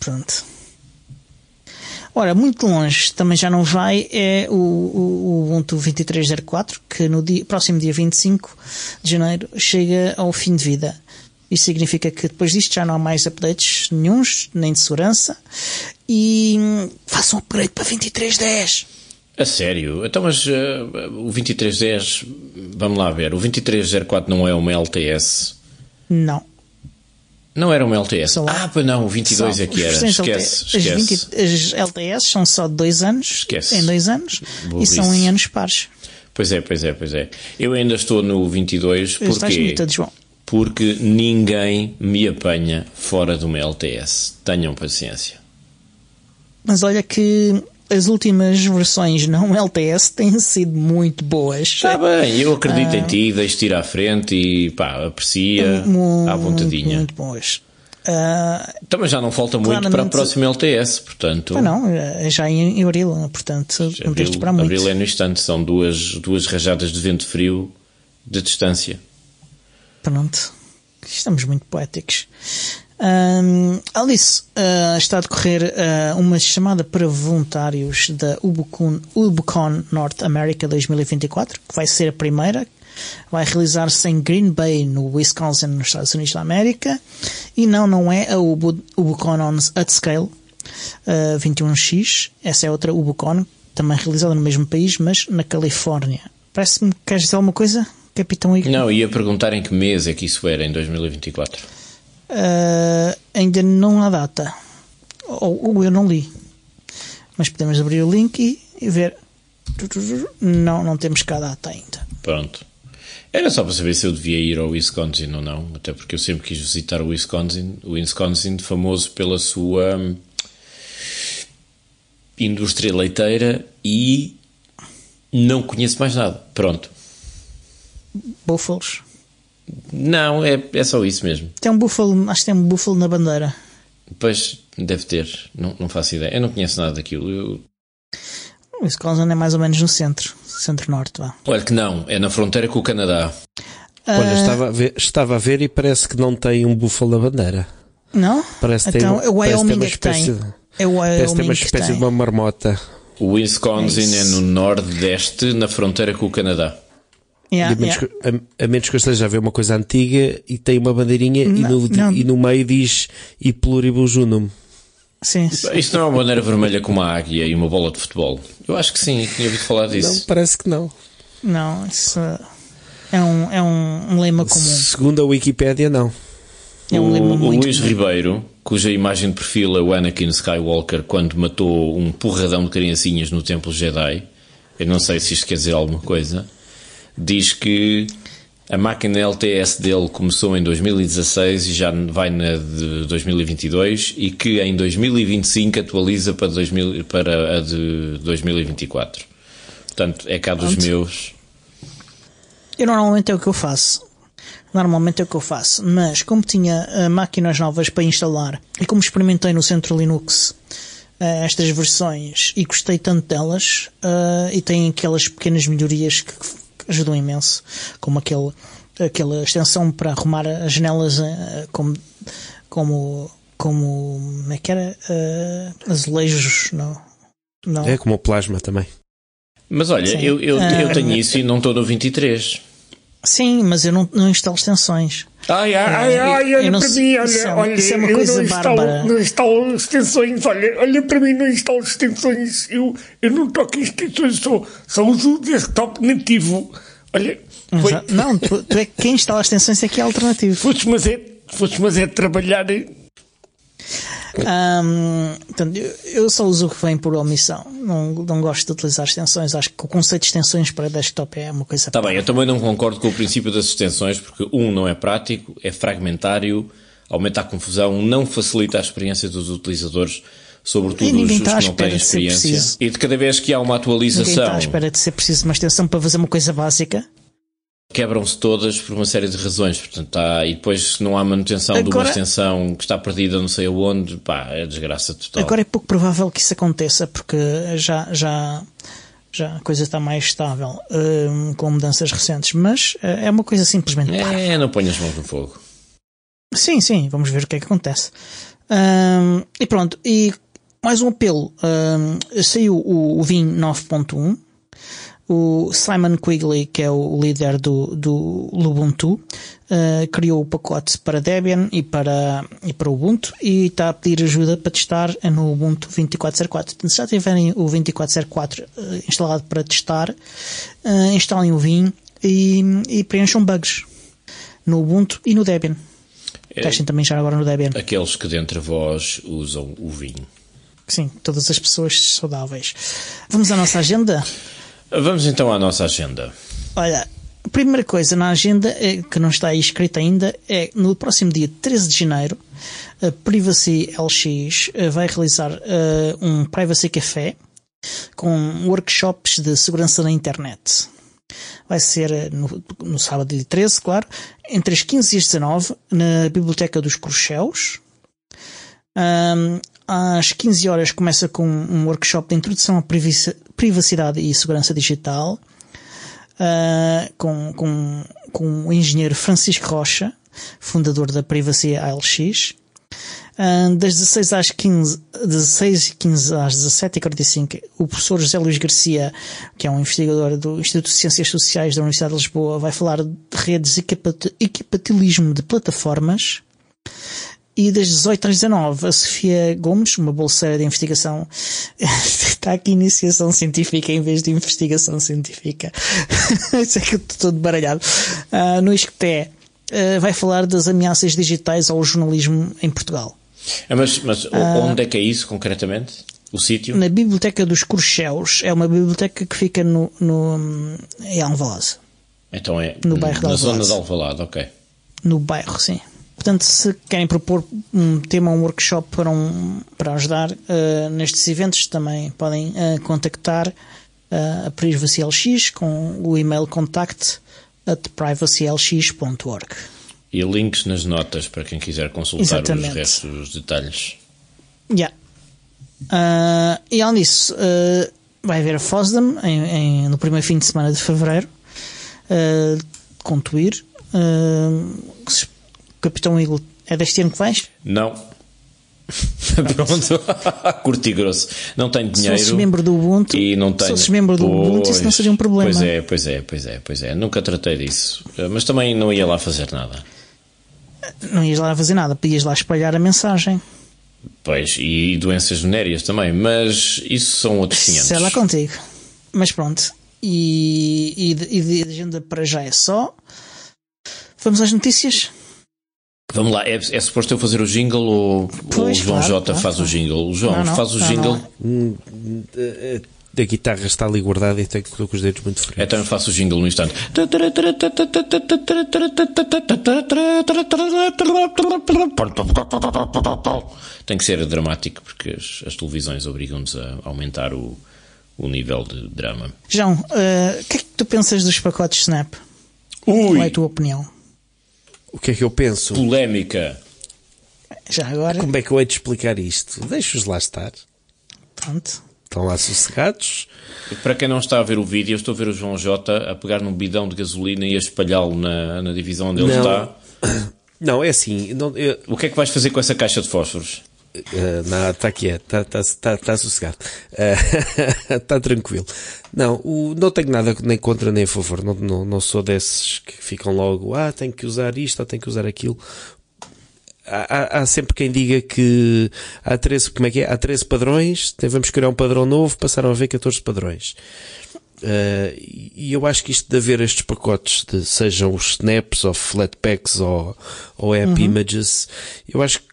Pronto. Ora, muito longe também já não vai é o, o, o Ubuntu 2304, que no dia, próximo dia 25 de janeiro chega ao fim de vida. Isso significa que depois disto já não há mais updates nenhums, nem de segurança, e hum, faça um upgrade para 2310. A sério? Então, mas uh, o 2310, vamos lá ver, o 2304 não é uma LTS? Não. Não era uma LTS. Ah, pois não, o 22 são, é que era. Esquece, LTS, esquece. As, 20, as, LTS são só de dois anos. Esquece. Em dois anos. Boa e são em anos pares. Pois é, pois é, pois é. Eu ainda estou no 22 porque... Estás mutado, João. Porque ninguém me apanha fora de uma LTS. Tenham paciência. Mas olha que as últimas versões não LTS têm sido muito boas. Está bem, eu acredito ah, em ti, deixo-te ir à frente e pá, aprecia muito, à vontadinha. Muito boas. Ah, Também já não falta muito para a próxima LTS, portanto. Ah, não, é já em abril, portanto, muito. Abril é no instante, são duas, duas rajadas de vento frio de distância. Pronto, estamos muito poéticos. Um, Alice, uh, está a decorrer uh, uma chamada para voluntários da Ubucon, Ubucon North America 2024, que vai ser a primeira, vai realizar-se em Green Bay, no Wisconsin, nos Estados Unidos da América, e não, não é a Ubu, Ubucon on at Scale uh, ah, 21X, essa é outra Ubucon, também realizada no mesmo país, mas na Califórnia. Parece-me que queres dizer alguma coisa, Capitão Igor? Não, ia perguntar em que mês é que isso era, em 2024. Uh, ainda não há data. Ou, ou, eu não li. Mas podemos abrir o link e, e ver. Não, não temos cá data ainda. Pronto. Era só para saber se eu devia ir ao Wisconsin ou não, até porque eu sempre quis visitar o Wisconsin. O Wisconsin, famoso pela sua hum, indústria leiteira e não conheço mais nada. Pronto. Búfalos. Não, é, é só isso mesmo. Tem um búfalo, acho que tem um búfalo na bandeira. Pois, deve ter, não, não faço ideia. Eu não conheço nada daquilo. Eu... O Wisconsin é mais ou menos no centro, centro-norte, vá. Olha que não, é na fronteira com o Canadá. Uh... Olha, ah, estava a, ver, estava a ver e parece que não tem um búfalo na bandeira. Não? Parece então, tem, o Wyoming parece ter é que tem. Então, é parece ter uma espécie de é uma marmota. O Wisconsin é, é no nordeste, na fronteira com o Canadá. Yeah, a, menos yeah. que, a, a, menos que eu esteja a ver uma coisa antiga e tem uma bandeirinha não, e, no, e, no, meio diz e pluribus unum. Sim, sim. Isso não é uma bandeira vermelha com uma águia e uma bola de futebol? Eu acho que sim, tinha ouvido falar disso. Não, parece que não. Não, isso é um, é um lema comum. Segundo a Wikipédia, não. É um lema o, muito o Luís comum. Ribeiro, cuja imagem de perfil é o Anakin Skywalker quando matou um porradão de criancinhas no Templo Jedi. Eu não sei se isto quer dizer alguma coisa diz que a máquina LTS dele começou em 2016 e já vai na de 2022 e que em 2025 atualiza para, 2000, para a de 2024. Portanto, é cá dos Pronto. meus. Eu normalmente é o que eu faço. Normalmente é o que eu faço, mas como tinha eh, máquinas novas para instalar e como experimentei no centro Linux eh, estas versões e gostei tanto delas eh, e tem aquelas pequenas melhorias que ajudam imenso, como aquele, aquela extensão para arrumar as janelas eh, como, como, como, como é que era? Uh, azulejos, não, não? É como o plasma também. Mas olha, eu, eu, eu ah. tenho isso e não estou no 23. Sim, mas eu não, não instalo extensões. Ai, ai, é, ai, ai olha não, para mim, olha, isso, é olha, isso é uma eu não instalo, não instalo extensões, olha, olha para mim, não instalo extensões, eu, eu não toco em extensões, só, só uso o desktop nativo. Olha, foi... Não, tu, tu, é que quem instala extensões é que é alternativo. Foste, mas é, foste, mas é trabalhar um, portanto, eu só uso o que vem por omissão. Não, não gosto de utilizar extensões. Acho que o conceito de extensões para desktop é uma coisa. Está bem, eu também não concordo com o princípio das extensões, porque, um, não é prático, é fragmentário, aumenta a confusão, não facilita a experiência dos utilizadores sobretudo os, os tá que não têm experiência. E de cada vez que há uma tá atualização. Ninguém está à espera de ser preciso uma extensão para fazer uma coisa básica quebram-se todas por uma série de razões. Portanto, há, e depois, se não há manutenção Agora... de uma extensão que está perdida não sei aonde, pá, é desgraça total. Agora é pouco provável que isso aconteça, porque já, já, já a coisa está mais estável hum, com mudanças recentes. Mas eh, é uma coisa simplesmente. É, não ponhas mãos no fogo. Sim, sim, vamos ver o que é que acontece. Hum, e pronto, e mais um apelo. Hum, saiu o, o VIN 9.1 o Simon Quigley, que é o líder do, do Ubuntu, uh, criou o pacote para Debian e para, e para Ubuntu e está a pedir ajuda para testar no Ubuntu 2404. se já tiverem o 2404 eh, instalado para testar, uh, instalem o Vim e, e preencham bugs no Ubuntu e no Debian. É, Testem também já agora no Debian. Aqueles que dentre vós usam o vinho. Sim, todas as pessoas saudáveis. Vamos à nossa agenda? Vamos então à nossa agenda. Olha, a primeira coisa na agenda, é, que não está aí escrita ainda, é no próximo dia 13 de janeiro, a Privacy LX eh, vai realizar uh, um Privacy Café com workshops de segurança na internet. Vai ser no, no sábado dia 13, claro, entre as 15 e as 19, na Biblioteca dos Cruxéus. Um, às 15 horas começa com um workshop de introdução à privacidade e segurança digital uh, com, com, com o engenheiro Francisco Rocha, fundador da Privacy ALX. Uh, ah, das 16 às 15, 16 15 às 17h45, o professor José Luís Garcia, que é um investigador do Instituto de Ciências Sociais da Universidade de Lisboa, vai falar de redes e equipatilismo de plataformas. E das 18 às 19, a Sofia Gomes, uma bolseira de investigação, está aqui iniciação científica em vez de investigação científica. Isso é que eu estou todo baralhado. Uh, no ISCTE, uh, ah, vai falar das ameaças digitais ao jornalismo em Portugal. É, mas, mas uh, onde é que é isso concretamente? O sítio? Na Biblioteca dos Corchelos É uma biblioteca que fica no, no, em Alvalade. Então é no bairro de Alvalade. na zona de Alvalade, ok. No bairro, sim. Portanto, se querem propor um tema, um workshop para, um, para ajudar uh, nestes eventos, também podem uh, contactar eh, a Privacy LX com o e-mail contact at privacylx.org. E links nas notas para quem quiser consultar Exatamente. os restos dos detalhes. Yeah. Uh, e além disso, uh, vai haver a FOSDEM no primeiro fim de semana de fevereiro, uh, com Twir, uh, Capitão Eagle, é deste ano que vais? Não. Pronto, curti grosso. Não tenho dinheiro. Se fosses membro do Ubuntu, e não tenho... se fosses membro do pois, Ubuntu, isso não seria um problema. Pois é, pois é, pois é, pois é. Nunca tratei disso. Mas também não ia lá fazer nada. Não ias lá fazer nada, podias lá espalhar a mensagem. Pois, e doenças venéreas também, mas isso são outros 500. Sei lá contigo. Mas pronto, e, e, e de agenda para já é só. Vamos às notícias? vamos lá, é, é suposto eu fazer o jingle ou, pois, ou o João claro, Jota claro, faz o jingle? O João não, não, faz o não, jingle. É. Hum, a guitarra está ali guardada e tenho que com os dedos muito frios. Então eu faço o jingle no instante. Tem que ser dramático porque as, as televisões obrigam-nos a aumentar o, o nível de drama. João, eh, o uh, que é que tu pensas dos pacotes Snap? Ui. Qual é a tua opinião? O que é que eu penso? Polémica. Já agora. Como é que eu hei de explicar isto? deixa os lá estar. Pronto. Estão lá sossegados. Para quem não está a ver o vídeo, eu estou a ver o João Jota a pegar num bidão de gasolina e a espalhá-lo na, na divisão onde não. ele está. Não, é assim. Não, eu... O que é que vais fazer com essa caixa de fósforos? Uh, está aqui, é, está tá, tá, tá sossegado, eh, está uh, tranquilo. Não, o, não tenho nada nem contra nem a favor. Não, não, não sou desses que ficam logo, ah, tenho que usar isto ou tenho que usar aquilo. Há, há, sempre quem diga que há 13, como é que é? Há 13 padrões, vamos criar um padrão novo, passaram a ver 14 padrões. Uh, e eu acho que isto de haver estes pacotes, de, sejam os snaps ou flatpacks ou, ou app uhum. images, eu acho que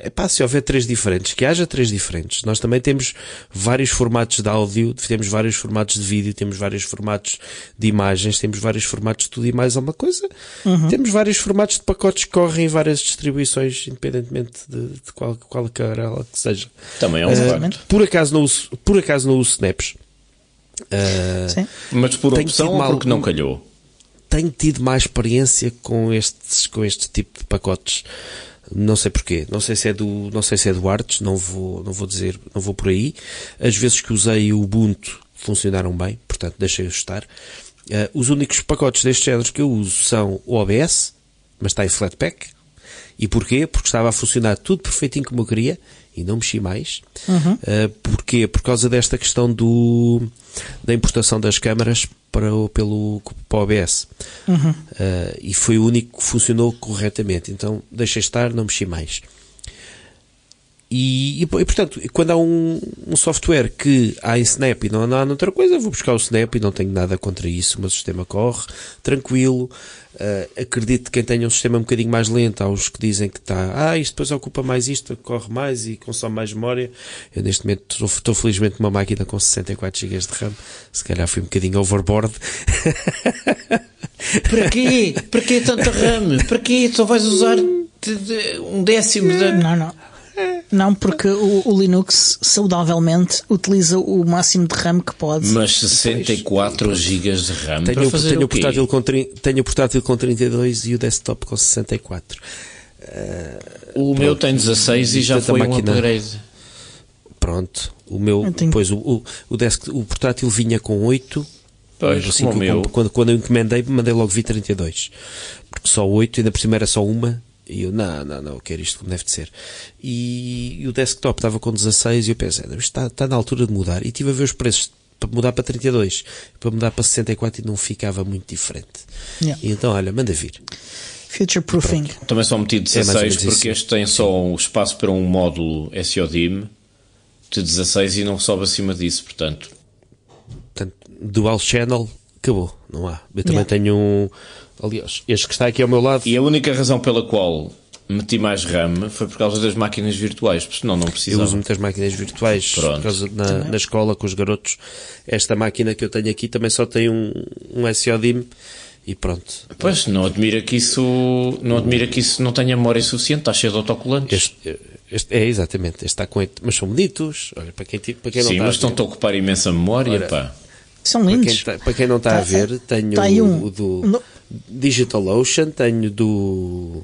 Epá, é se houver três diferentes, que haja três diferentes. Nós também temos vários formatos de áudio, temos vários formatos de vídeo, temos vários formatos de imagens, temos vários formatos de tudo e mais alguma coisa. Uhum. Temos vários formatos de pacotes que correm várias distribuições, independentemente de, de qual, qual que ela que seja. Também é um uh, por acaso não uso, Por acaso não uso snaps. Uh, Sim. Mas por opção ou porque não calhou? Tenho tido mais experiência com estes, com este tipo de pacotes. Não sei porquê. Não sei se é do, não sei se é do Arts, não vou, não vou dizer, não vou por aí. As vezes que usei o Ubuntu funcionaram bem, portanto deixei-os estar. Uh, os únicos pacotes deste género que eu uso são o OBS, mas está em Flatpak. E porquê? Porque estava a funcionar tudo perfeitinho como eu queria e não mexi mais. Uhum. Uh, porquê? Por causa desta questão do, da importação das câmaras para o, pelo, para o OBS. Uhum. Uh, e foi o único que funcionou corretamente. Então deixei estar, não mexi mais. E, e, e, portanto, quando há um, um, software que há em Snap e não há noutra coisa, vou buscar o Snap e não tenho nada contra isso. O meu sistema corre tranquilo. Uh, acredito que quem tenha um sistema um bocadinho mais lento, há os que dizem que está, ah, isto depois ocupa mais isto, corre mais e consome mais memória. Eu neste momento estou felizmente numa máquina com 64 GB de RAM. Se calhar fui um bocadinho overboard. Para quê? Para quê tanta RAM? Para quê? Só vais usar um décimo De... Não, não. Não, porque o, o, Linux saudavelmente utiliza o máximo de RAM que pode. Mas 64 GB de RAM tenho, para fazer tenho o Portátil com, tenho o portátil com 32 e o desktop com 64. Uh, o ah, pronto, meu tem 16 e já foi máquina. upgrade. Pronto, o meu, tenho... pois o, o, o, desk, o portátil vinha com 8 Pois, assim, como eu, quando, quando eu encomendei, mandei logo vir 32. Porque só 8, ainda por cima era só uma, e eu, não, não, não, eu quero isto como deve de ser. E, e, o desktop estava com 16 e eu pensei, está, está na altura de mudar. E tive a ver os preços para mudar para 32, para mudar para 64 e não ficava muito diferente. Yeah. E então, olha, manda vir. Future proofing. Também só meti 16 é porque este tem só um espaço para um módulo SODIM de 16 e não sobe acima disso, portanto. Portanto, dual channel acabou, não há. Eu também yeah. tenho um. Aliás, este que está aqui ao meu lado. E a única razão pela qual meti mais RAM foi por causa das máquinas virtuais, porque senão não precisava. Eu uso muitas máquinas virtuais na, na, escola com os garotos. Esta máquina que eu tenho aqui também só tem um, um SODIM e pronto. Pois, não admira que isso não, admira que isso não tenha memória suficiente, está cheio de autocolantes. Este, este, é, exatamente, este está com... Mas são bonitos, olha, para quem, para quem não Sim, está mas estão-te a ocupar imensa memória, Ora, pá. São lindos. Para quem, tá- para quem não está a tá, ver, é, tenho tá um, o do no... DigitalOcean, tenho do.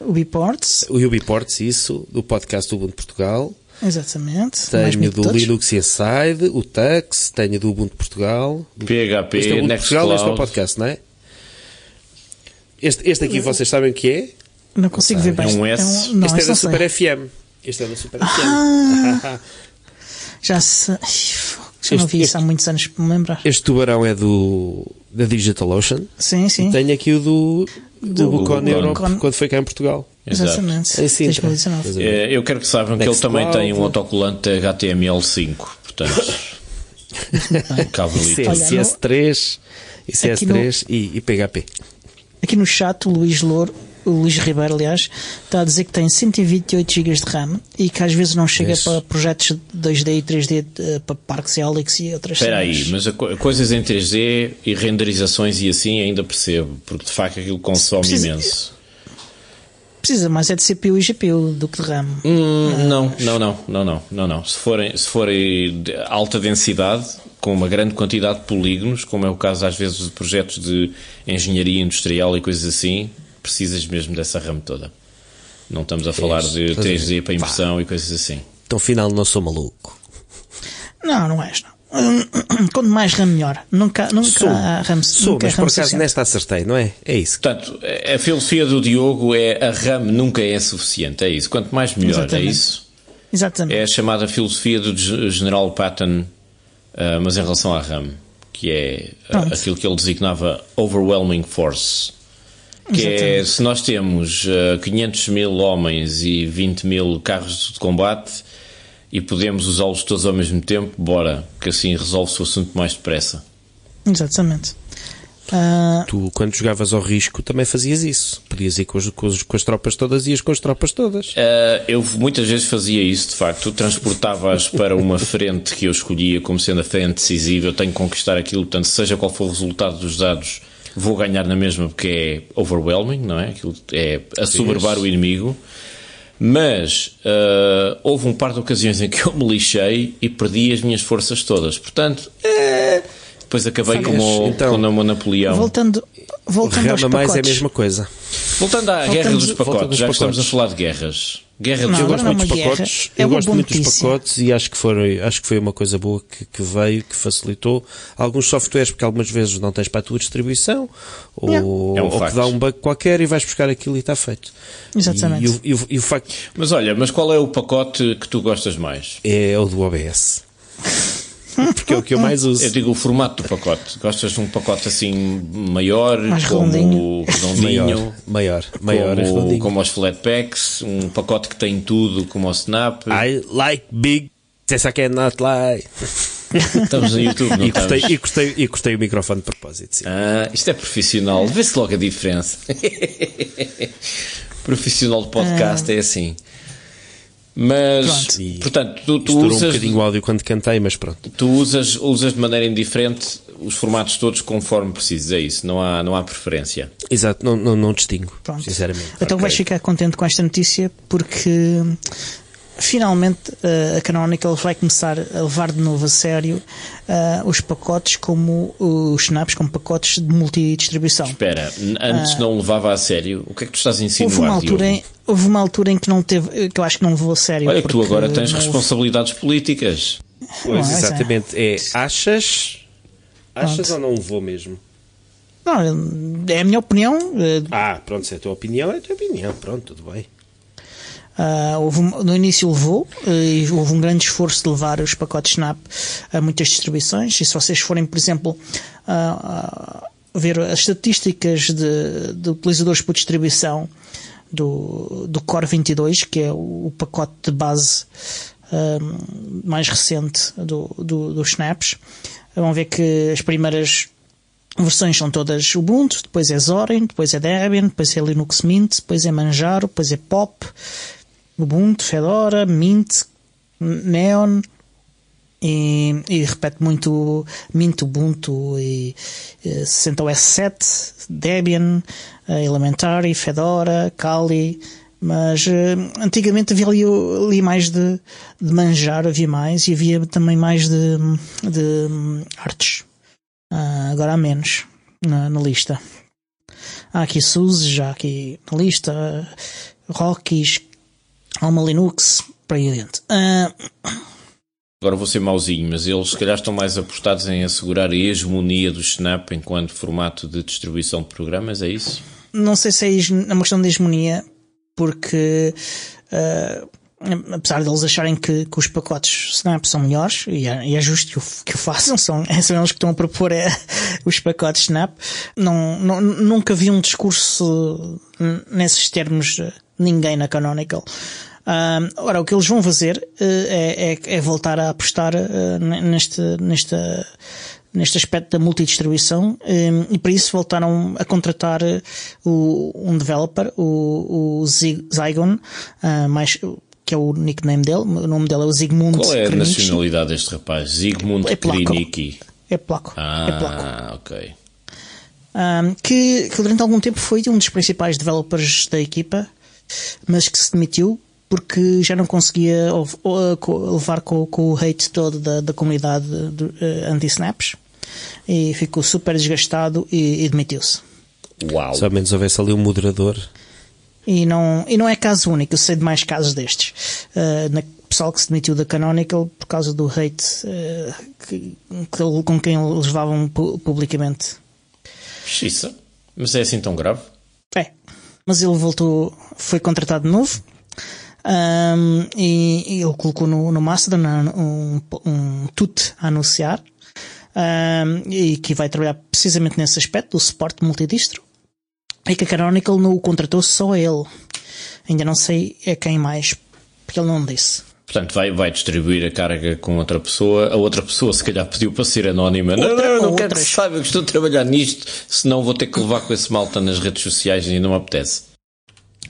Ubiports. O Ubiports, isso, do podcast do Ubuntu Portugal. Exatamente. Tenho do Linux Inside, o Tux, tenho do Ubuntu Portugal. PHP, este é Ubuntu Next Portugal, Cloud. este é o podcast, não é? Este, este aqui é- vocês sabem o que é? Não consigo ver bem. É um S. É, é. um, não, este é da Super sei. FM. Este é da Super ah, FM. já sei. Este, não vi isso há muitos anos para me lembrar. Este tubarão é do da DigitalOcean. Sim, sim. Tenho tem aqui o do, do, do Europe, quando foi cá em Portugal. Exatamente. É, sim, 2019. É, eu quero que saibam Next que ele também tem um autocolante HTML5, portanto. um cabelito. ICS3, cs 3 no... e, e PHP. Aqui no chat, o Luís Louro o Luís Ribeiro, aliás, está a dizer que tem 128 GB de RAM e que às vezes não chega Isso. para projetos 2D e 3D eh, para parques eólicos e outras Espera aí, mas co coisas em 3D e renderizações e assim ainda percebo, porque de facto aquilo consome precisa, imenso. Precisa mais é de CPU e GPU do que de RAM. Hum, ah. não, não, não, não, não, não, não. Se forem, se forem de alta densidade, com uma grande quantidade de polígonos, como é o caso às vezes de projetos de engenharia industrial e coisas assim, precisas mesmo dessa RAM toda. Não estamos a falar de 3D é. para impressão e coisas assim. Então, final, não sou maluco. Não, não és, não. Quanto mais RAM, melhor. Nunca, nunca sou, RAM Sou, nunca mas RAM é por acaso nesta acertei, não é? É isso. Portanto, a filosofia do Diogo é a RAM nunca é suficiente, é isso. Quanto mais melhor, é Exatamente. é isso. Exatamente. É a chamada filosofia do General Patton, ah, mas em relação à RAM, que é ah, Pronto. aquilo que ele designava overwhelming force. Que é, se nós temos uh, eh, 500 mil homens e 20 mil carros de combate e podemos usá-los todos ao mesmo tempo, bora, que assim resolve-se o assunto mais depressa. Exatamente. Uh... Tu, quando jogavas ao risco, também fazias isso. Podias ir com as, com com as tropas todas e ias com as tropas todas. Uh, eu muitas vezes fazia isso, de facto. Transportavas para uma frente que eu escolhia como sendo a frente decisiva. Eu tenho que conquistar aquilo, portanto, seja qual for o resultado dos dados, vou ganhar na mesma porque é overwhelming, não é? Aquilo é assoberbar o inimigo. Mas uh, houve um par de ocasiões em que eu me lixei e perdi as minhas forças todas. Portanto, é... depois acabei com como, então, como Napoleão. Voltando, voltando aos mais é a mesma coisa. Voltando à voltando guerra dos pacotes, dos já pacotes. estamos a falar de guerras. Guerra não, eu é dos pacotes. É eu gosto muito notícia. dos pacotes e acho que, foi, acho que foi uma coisa boa que, que, veio, que facilitou alguns softwares, porque algumas vezes não tens para a tua distribuição, ou, é um ou te dá um bug qualquer e vais buscar aquilo e está feito. Exatamente. E, e, e, e o facto... Mas olha, mas qual é o pacote que tu gostas mais? É o do OBS. porque é o que eu mais uso. Eu digo o formato do pacote. Gostas de um pacote assim maior, mais como redondinho, redondinho maior, maior, como, maior como os packs um pacote que tem tudo, como o Snap. I like big, this I é not Estamos no YouTube, não e cortei e, cortei e o microfone de propósito. Sim. Ah, isto é profissional, vê-se logo a diferença. profissional de podcast ah. é assim. Mas, portanto, tu, tu usas. um bocadinho o áudio quando cantei, mas pronto. Tu usas, usas de maneira indiferente os formatos todos conforme precisas, é isso, não há, não há preferência. Exato, não, não, não distingo, pronto. sinceramente. Então okay. vais ficar contente com esta notícia porque finalmente eh, a Canonical vai começar a levar de novo a sério uh, os pacotes como os snaps, como pacotes de multidistribuição. Espera, antes uh, não levava a sério? O que é que tu estás a insinuar, houve uma altura em, Houve uma altura em que não teve, que eu acho que não levou a sério. Olha, que tu agora tens houve... responsabilidades políticas. Pois, não, é, exatamente. É. é, achas... Achas Pronto. ou não levou mesmo? Não, é a minha opinião. Ah, pronto, se é a tua opinião, é a tua opinião. Pronto, tudo bem. Uh, houve, no início levou, eh, e houve um grande esforço de levar os pacotes Snap a muitas distribuições, e se vocês forem, por exemplo, uh, ver as estatísticas de, de utilizadores por distribuição do, do Core 22, que é o, o pacote de base mais recente do, do, dos Snaps, vão ver que as primeiras versões são todas Ubuntu, depois é Zorin, depois é Debian, depois é Linux Mint, depois é Manjaro, depois é Pop, Ubuntu, Fedora, Mint, Neon e, e repete muito Mint, Ubuntu e, e 60 7, Debian, eh, Elementary, Fedora, Kali, mas eh, antigamente havia ali, ali mais de, de, manjar, havia mais, e havia também mais de, de artes. Uh, agora há menos na, na, lista. Há aqui Suzy, já aqui na lista, Rockies, Há uma Linux para aí adiante. Uh... Ah, Agora vou ser mauzinho, mas eles se calhar estão mais apostados em assegurar a hegemonia do Snap enquanto formato de distribuição de programas, é isso? Não sei se é, é uma questão de hegemonia, porque uh, apesar deles acharem que, que, os pacotes Snap são melhores, e é, e é justo que o, que o, façam, são, são eles que estão a propor é, os pacotes Snap, não, não, nunca vi um discurso nesses termos de ninguém na Canonical ora, o que eles vão fazer uh, é, é, é, voltar a apostar uh, neste, neste, neste aspecto da multidistribuição um, ehm, e para isso voltaram a contratar eh, o, um developer, o, o Zygon, uh, mais, que é o nickname dele, o nome dele é o Zygmunt Qual é a nacionalidade deste rapaz? Zygmunt é É placo. É ah, é placo. ok. Um, que, que durante algum tempo foi um dos principais developers da equipa mas que se demitiu porque já não conseguia levar com, com o hate todo da, da comunidade eh, anti-snaps e ficou super desgastado e, e demitiu-se. Uau! Só menos houvesse ali um moderador. E não, e não é caso único, eu sei de mais casos destes. Uh, na, pessoal que se demitiu da Canonical por causa do hate uh, que, que, com quem eles levavam publicamente. Isso? mas é assim tão grave? É, mas ele voltou, foi contratado de novo um, e, e ele colocou no, no Mastodon um, um tut a anunciar um, e que vai trabalhar precisamente nesse aspecto do suporte multidistro e que a Canonical não o contratou só ele. Ainda não sei a quem mais, porque ele não disse. Portanto, vai, vai distribuir a carga com outra pessoa. A outra pessoa, se calhar, pediu para ser anónima. Outra, não, não, não quero outras. que saiba que estou a trabalhar nisto, senão vou ter que levar com esse malta nas redes sociais e não me apetece.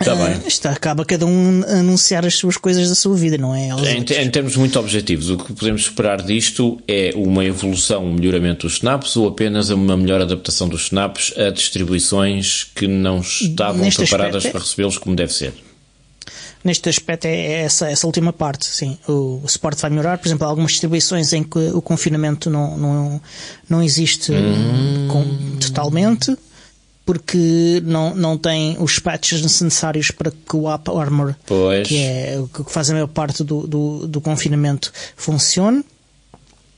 Está ah, bem. Uh, está, acaba cada um anunciar as suas coisas da sua vida, não é? Em, em, termos muito objetivos, o que podemos esperar disto é uma evolução, um melhoramento dos snaps ou apenas uma melhor adaptação dos snaps a distribuições que não estavam Neste preparadas aspecto, é- para recebê-los como deve ser? Neste aspecto é essa, essa última parte, sim. O, o suporte vai melhorar, por exemplo, há algumas distribuições em que o confinamento não, não, não existe hum... com, totalmente porque não, não tem os patches necessários para que o App Armor, pois. que é o que faz a maior parte do, do, do confinamento, funcione.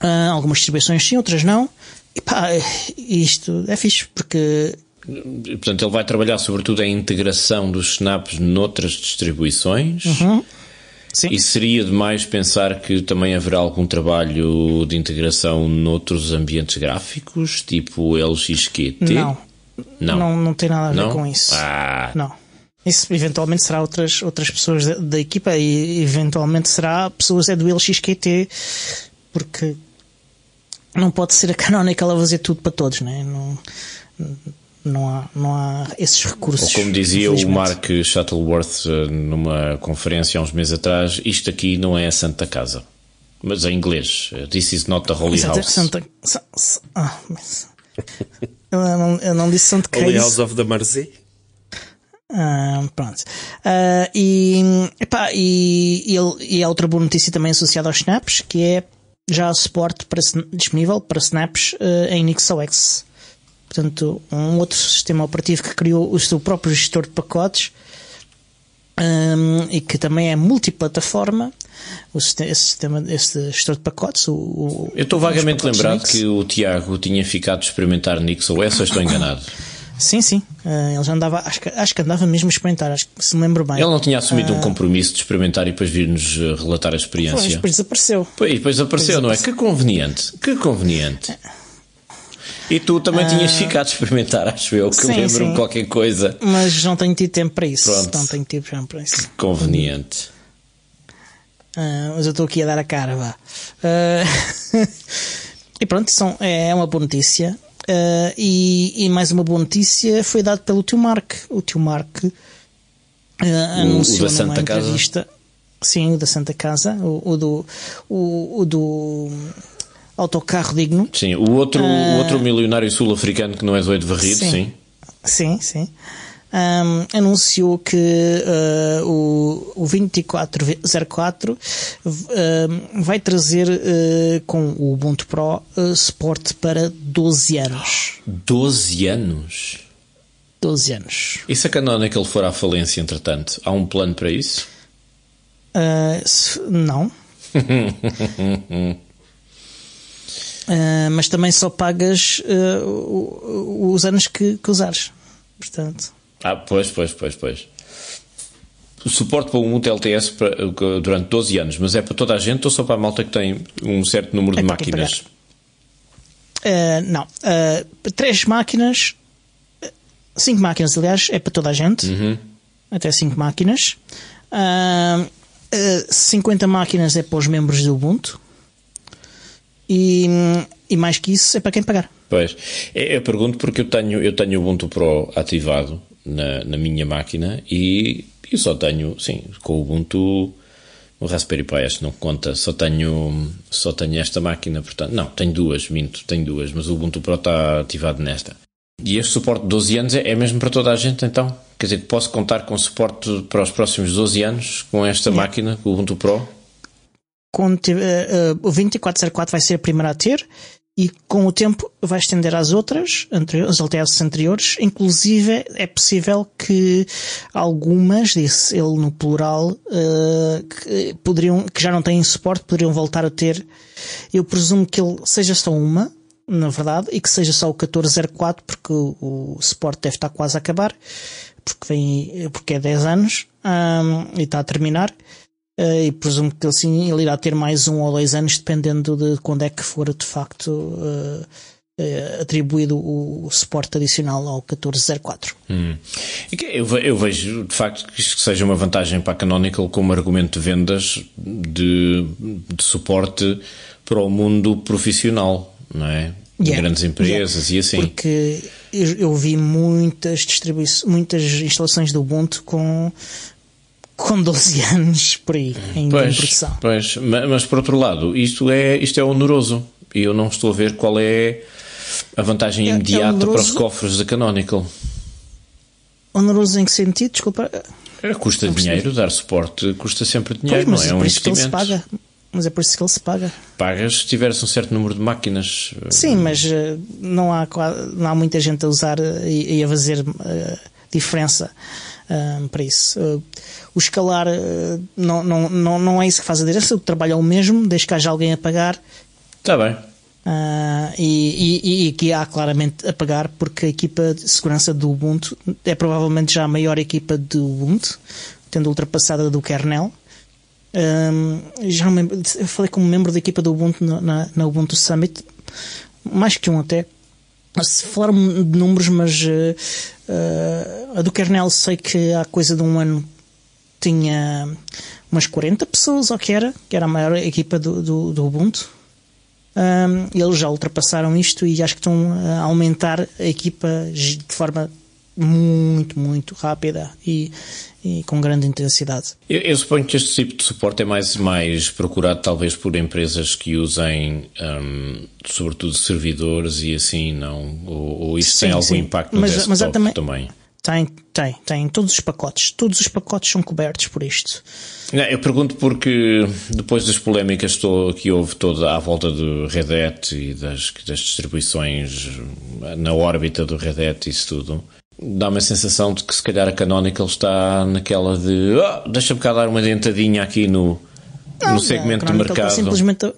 Uh, algumas distribuições sim, outras não. E pá, isto é fixe, porque Portanto, ele vai trabalhar sobretudo a integração dos snaps noutras distribuições. Uhum. E seria demais pensar que também haverá algum trabalho de integração noutros ambientes gráficos, tipo LXQT? Não, não. Não, não tem nada a ver não? com isso. Ah. Não. Isso eventualmente será outras, outras pessoas da, da equipa e eventualmente será pessoas é do LXQT, porque não pode ser a Canonical a fazer tudo para todos, né? não não há, não há esses recursos. Ou como dizia o Mark Shuttleworth eh, numa conferência há uns meses atrás, isto aqui não é a Santa Casa. Mas em inglês, eh, this is not the Holy é House. Santa, ah, mas... Eu não, eu não disse Cristo. Case. House of the Mercy. Ah, pronto. Ah, e, epá, e, e, e há é outra boa notícia também associada aos snaps, que é já há suporte para, disponível para snaps uh, em NixOS. Portanto, um outro sistema operativo que criou o seu próprio gestor de pacotes um, e que também é multiplataforma, o, esse sistema, este gestor de pacotes. O, o Eu estou vagamente lembrado que o Tiago tinha ficado a experimentar Nix, ou essa estou enganado. Sim, sim. Uh, ele já andava, acho que, acho que andava mesmo a experimentar, acho que se me lembro bem. Ele não tinha assumido uh, um ah, compromisso de experimentar e depois vir-nos ah, relatar a experiência. Pois, depois desapareceu. Pois, depois apareceu, depois desapareceu, não é? Que conveniente, que conveniente. Uh. E tu também uh... tinhas ficado a experimentar, acho eu, que sim, lembro-me qualquer coisa. Mas não tenho tido tempo para isso. Pronto. Não tenho tido tempo para isso. Que conveniente. Uh, mas eu estou aqui a dar a cara, vá. Uh... e pronto, são, é, é uma boa notícia. Uh, e, e, mais uma boa notícia foi dada pelo tio Mark. O tio Mark uh, anunciou numa Santa entrevista. Casa. Sim, o da Santa Casa, o, o do. O, o do autocarro digno. Sim, o outro, uh, o ah. outro milionário sul-africano que não é Zoe Varrido, sim. Sim, sim. sim. Um, anunciou que uh, o, o 2404 uh, vai trazer uh, com o Ubuntu Pro suporte para 12 anos. 12 anos? 12 anos. E se a Canonical for à falência, entretanto, há um plano para isso? Se, não. Ah, mas também só pagas uh, os anos que, que usares. Portanto. Ah, pois, pois, pois, pois. Suporte para um TLTS para, durante 12 anos, mas é para toda a gente ou só para a malta que tem um certo número de é máquinas? Uh, não. Uh, três máquinas, cinco máquinas, aliás, é para toda a gente. Uhum. Até cinco máquinas. Uh, 50 máquinas é para os membros do Ubuntu e, e mais que isso é para quem pagar. Pois, é, eu pergunto porque eu tenho, eu tenho o Ubuntu Pro ativado na, na minha máquina e eu só tenho, sim, com o Ubuntu, o Raspberry Pi acho que não conta, só tenho, só tenho esta máquina, portanto, não, tenho duas, minto, tenho duas, mas o Ubuntu Pro está ativado nesta. E este suporte de 12 anos é, é mesmo para toda a gente, então? Quer dizer, posso contar com suporte para os próximos 12 anos com esta máquina, com o Ubuntu Pro? Eh, eh, o 2404 vai ser a primeira a ter e com o tempo vai estender às outras, as LTS anteriores, inclusive é possível que algumas, disse ele no plural, uh, que, poderiam, que já não têm suporte, poderiam voltar a ter. Eu presumo que ele seja só uma, na verdade, e que seja só o 1404, porque o, o suporte deve estar quase a acabar, porque, vem, porque é 10 anos um, e está a terminar. Uh, e presumo que ele ele irá ter mais um ou dois anos, dependendo de quando é que for de facto uh, uh, atribuído o, suporte adicional ao 1404. Hum. Eu, eu, vejo de facto que isto seja uma vantagem para a Canonical como argumento de vendas de, de suporte para o mundo profissional, não é? Yeah, grandes empresas yeah. e assim. Porque eu, eu vi muitas distribuições, muitas instalações do Ubuntu com com 12 anos por aí, pois, em produção. Pois, mas, mas por outro lado, isto é, isto é oneroso e eu não estou a ver qual é a vantagem é, é imediata é para os cofres da Canonical. Onoroso em que sentido? Desculpa. É, custa não dinheiro, percebi. dar suporte custa sempre dinheiro, pois, não é? É um investimento. paga. Mas é por isso que ele se paga. Pagas se tiveres um certo número de máquinas. Sim, eh, mas eh, não há, não há muita gente a usar eh, e, e a fazer uh, diferença para isso. Uh, o escalar ah, não, não, não, não é isso que faz a diferença, o trabalho é o mesmo, desde que haja alguém a pagar. Está bem. Ah, e, e, e, aqui há claramente a pagar, porque a equipa de segurança do Ubuntu é provavelmente já a maior equipa do Ubuntu, tendo ultrapassada do kernel. Um, já eu falei com um membro da equipa do Ubuntu na, na, na Ubuntu Summit, mais que um até, se falaram de números, mas uh, a do Carnel sei que há coisa de um ano tinha umas 40 pessoas, ou que era, que era a maior equipa do, do, do Ubuntu. Um, eles já ultrapassaram isto e acho que estão a aumentar a equipa de forma muito, muito rápida e, e com grande intensidade. Eu, eu, suponho que este tipo de suporte é mais, mais procurado talvez por empresas que usem hum, sobretudo servidores e assim, não? Ou, ou isso sim, tem algum sim. impacto no mas, desktop mas também, também? Tem, tem, tem. Todos os pacotes. Todos os pacotes são cobertos por isto. Não, eu pergunto porque depois das polémicas que houve toda à volta do Red Hat e das, das distribuições na órbita do Red Hat e isso tudo dá-me a sensação de que se calhar a Canonical está naquela de oh, deixa-me cá dar uma dentadinha aqui no, não, no segmento não, do mercado. Simplesmente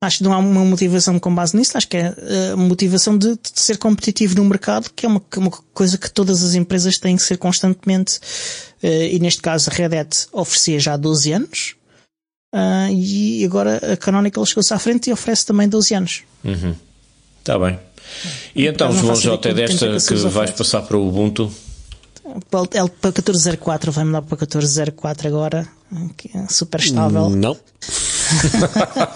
acho que não há uma motivação com base nisso, acho que é a eh, motivação de, de ser competitivo no mercado, que é uma, uma, coisa que todas as empresas têm que ser constantemente, eh, e neste caso a Red Hat oferecia já há 12 anos, ah, e agora a Canonical chegou-se à frente e oferece também 12 anos. Está uhum. Tá bem. E então, João J, é, é desta que, vais passar para o Ubuntu? Para 14.04, vai mudar para 14.04 agora, é super estável. Hum, não.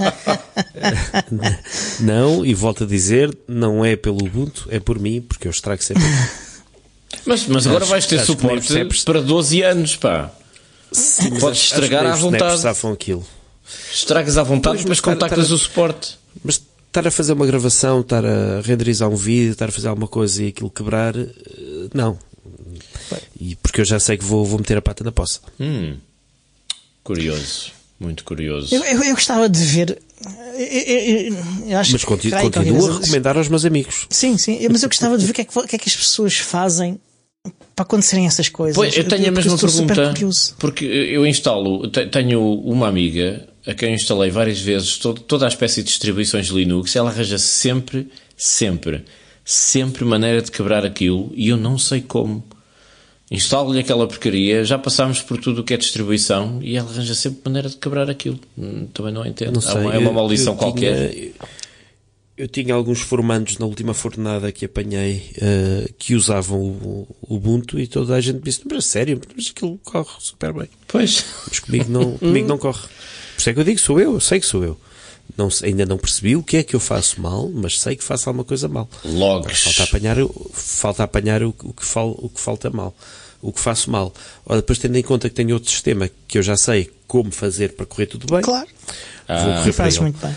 não, e volto a dizer, não é pelo Ubuntu, é por mim, porque eu estrago sempre. Mas, mas agora vais ter suporte para 12 anos, pá. Sim, Podes estragar à vontade. Estragas à vontade, pois, mas, mas contactas o suporte. Mas estar a fazer uma gravação, estar a renderizar um vídeo, estar a fazer alguma coisa e aquilo quebrar, eh, não. Bem. E porque eu já sei que vou, vou meter a pata na poça. Hum. Curioso. Muito curioso. Eu, eu, eu gostava de ver. Eh, eh, eu, acho mas que, continuo a é recomendar aos meus amigos. Sim, sim. Mas eu gostava de ver o que, é que, que, é que as pessoas fazem para acontecerem essas coisas. Pois, eu tenho a mesma pergunta. Porque eu instalo, tenho uma amiga a quem eu instalei várias vezes todo, toda a espécie de distribuições Linux, ela arranja sempre, sempre, sempre maneira de quebrar aquilo e eu não sei como. Instalo-lhe aquela porcaria, já passámos por tudo o que é distribuição e ela arranja sempre maneira de quebrar aquilo. Hum, também não entendo. Não sei, uma, é uma maldição qualquer. eu tinha alguns formandos na última fornada que apanhei uh, que usavam o, o Ubuntu e toda a gente disse: Mas sério, mas aquilo corre super bem. Pois. Mas comigo não, comigo não corre isso é que eu digo, sou eu, eu sei que sou eu. Não, ainda não percebi o que é que eu faço mal, mas sei que faço alguma coisa mal. Logo. Falta apanhar, falta apanhar o, o, que fal, o que falta mal, o que faço mal. Ora, depois tendo em conta que tenho outro sistema que eu já sei como fazer para correr tudo bem. Claro. Vou ah, correr faz muito bem.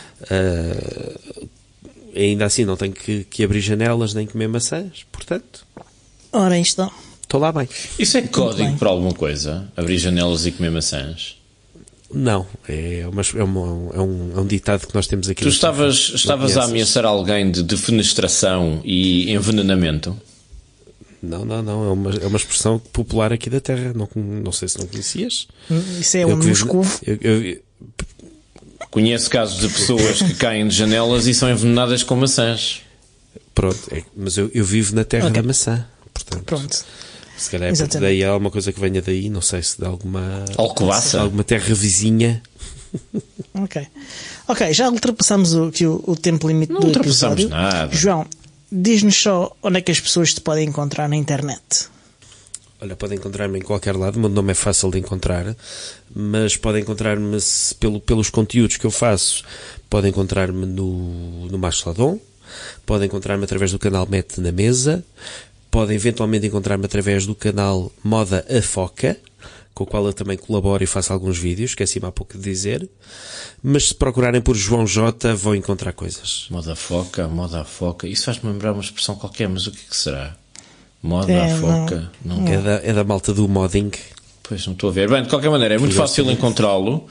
Uh, ainda assim não tenho que, que, abrir janelas nem comer maçãs, portanto. Ora, está. Estou lá bem. Isso é código bem. para alguma coisa? Abrir janelas e comer maçãs? Não, é, uma, é, uma, é, um, é um ditado que nós temos aqui. Tu estavas, estavas a ameaçar alguém de defenestração e envenenamento? Não, não, não. É uma, é uma expressão popular aqui da Terra. Não, não sei se não conhecias. Hum, isso é um muscovo. Conheço casos de pessoas que caem de janelas e são envenenadas com maçãs. Pronto, é, mas eu, eu vivo na Terra okay. da Maçã. Portanto, Pronto. Se calhar é daí há alguma coisa que venha daí, não sei se de alguma. Alcobaça. Alguma terra vizinha. ok. Ok, já ultrapassamos o, aqui o, tempo limite não do ultrapassamos episódio. nada. João, diz-nos só onde é que as pessoas te podem encontrar na internet. Olha, podem encontrar-me em qualquer lado, o meu nome é fácil de encontrar, mas podem encontrar-me pelo, pelos conteúdos que eu faço. Podem encontrar-me no, no Macho Ladon, podem encontrar-me através do canal Mete na Mesa, podem eventualmente encontrar-me através do canal Moda a Foca, com o qual eu também colaboro e faço alguns vídeos, esqueci-me é há pouco de dizer. Mas se procurarem por João J, vão encontrar coisas. Moda foca, moda foca. Isso faz-me lembrar uma expressão qualquer, mas o que, é que será? Moda é, foca. Não. não. É, da, é da malta do modding. Pois, não estou a ver. Bem, de qualquer maneira, é muito fácil encontrá-lo,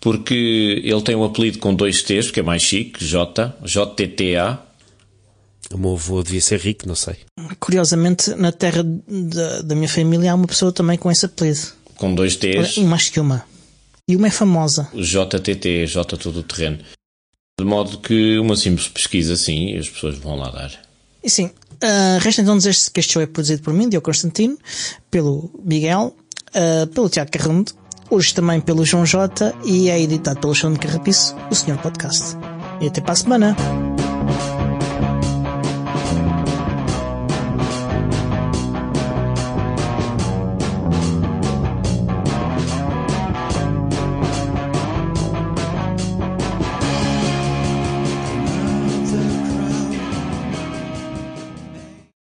porque ele tem um apelido com dois T's, que é mais chique, J, J T T A o meu avô devia ser rico, não sei. Curiosamente, na terra da, da minha família há uma pessoa também com esse apelido. Com dois T's. E mais que uma. E uma é famosa. JTT, J todo o terreno. De modo que uma simples pesquisa assim as pessoas vão lá dar. E sim. Uh, resta então dizer que este show é produzido por mim, Diogo Constantino, pelo Miguel, uh, pelo Tiago Carrundo, hoje também pelo João Jota e é editado pelo João de Carrapiço, o Senhor Podcast. E até para a semana!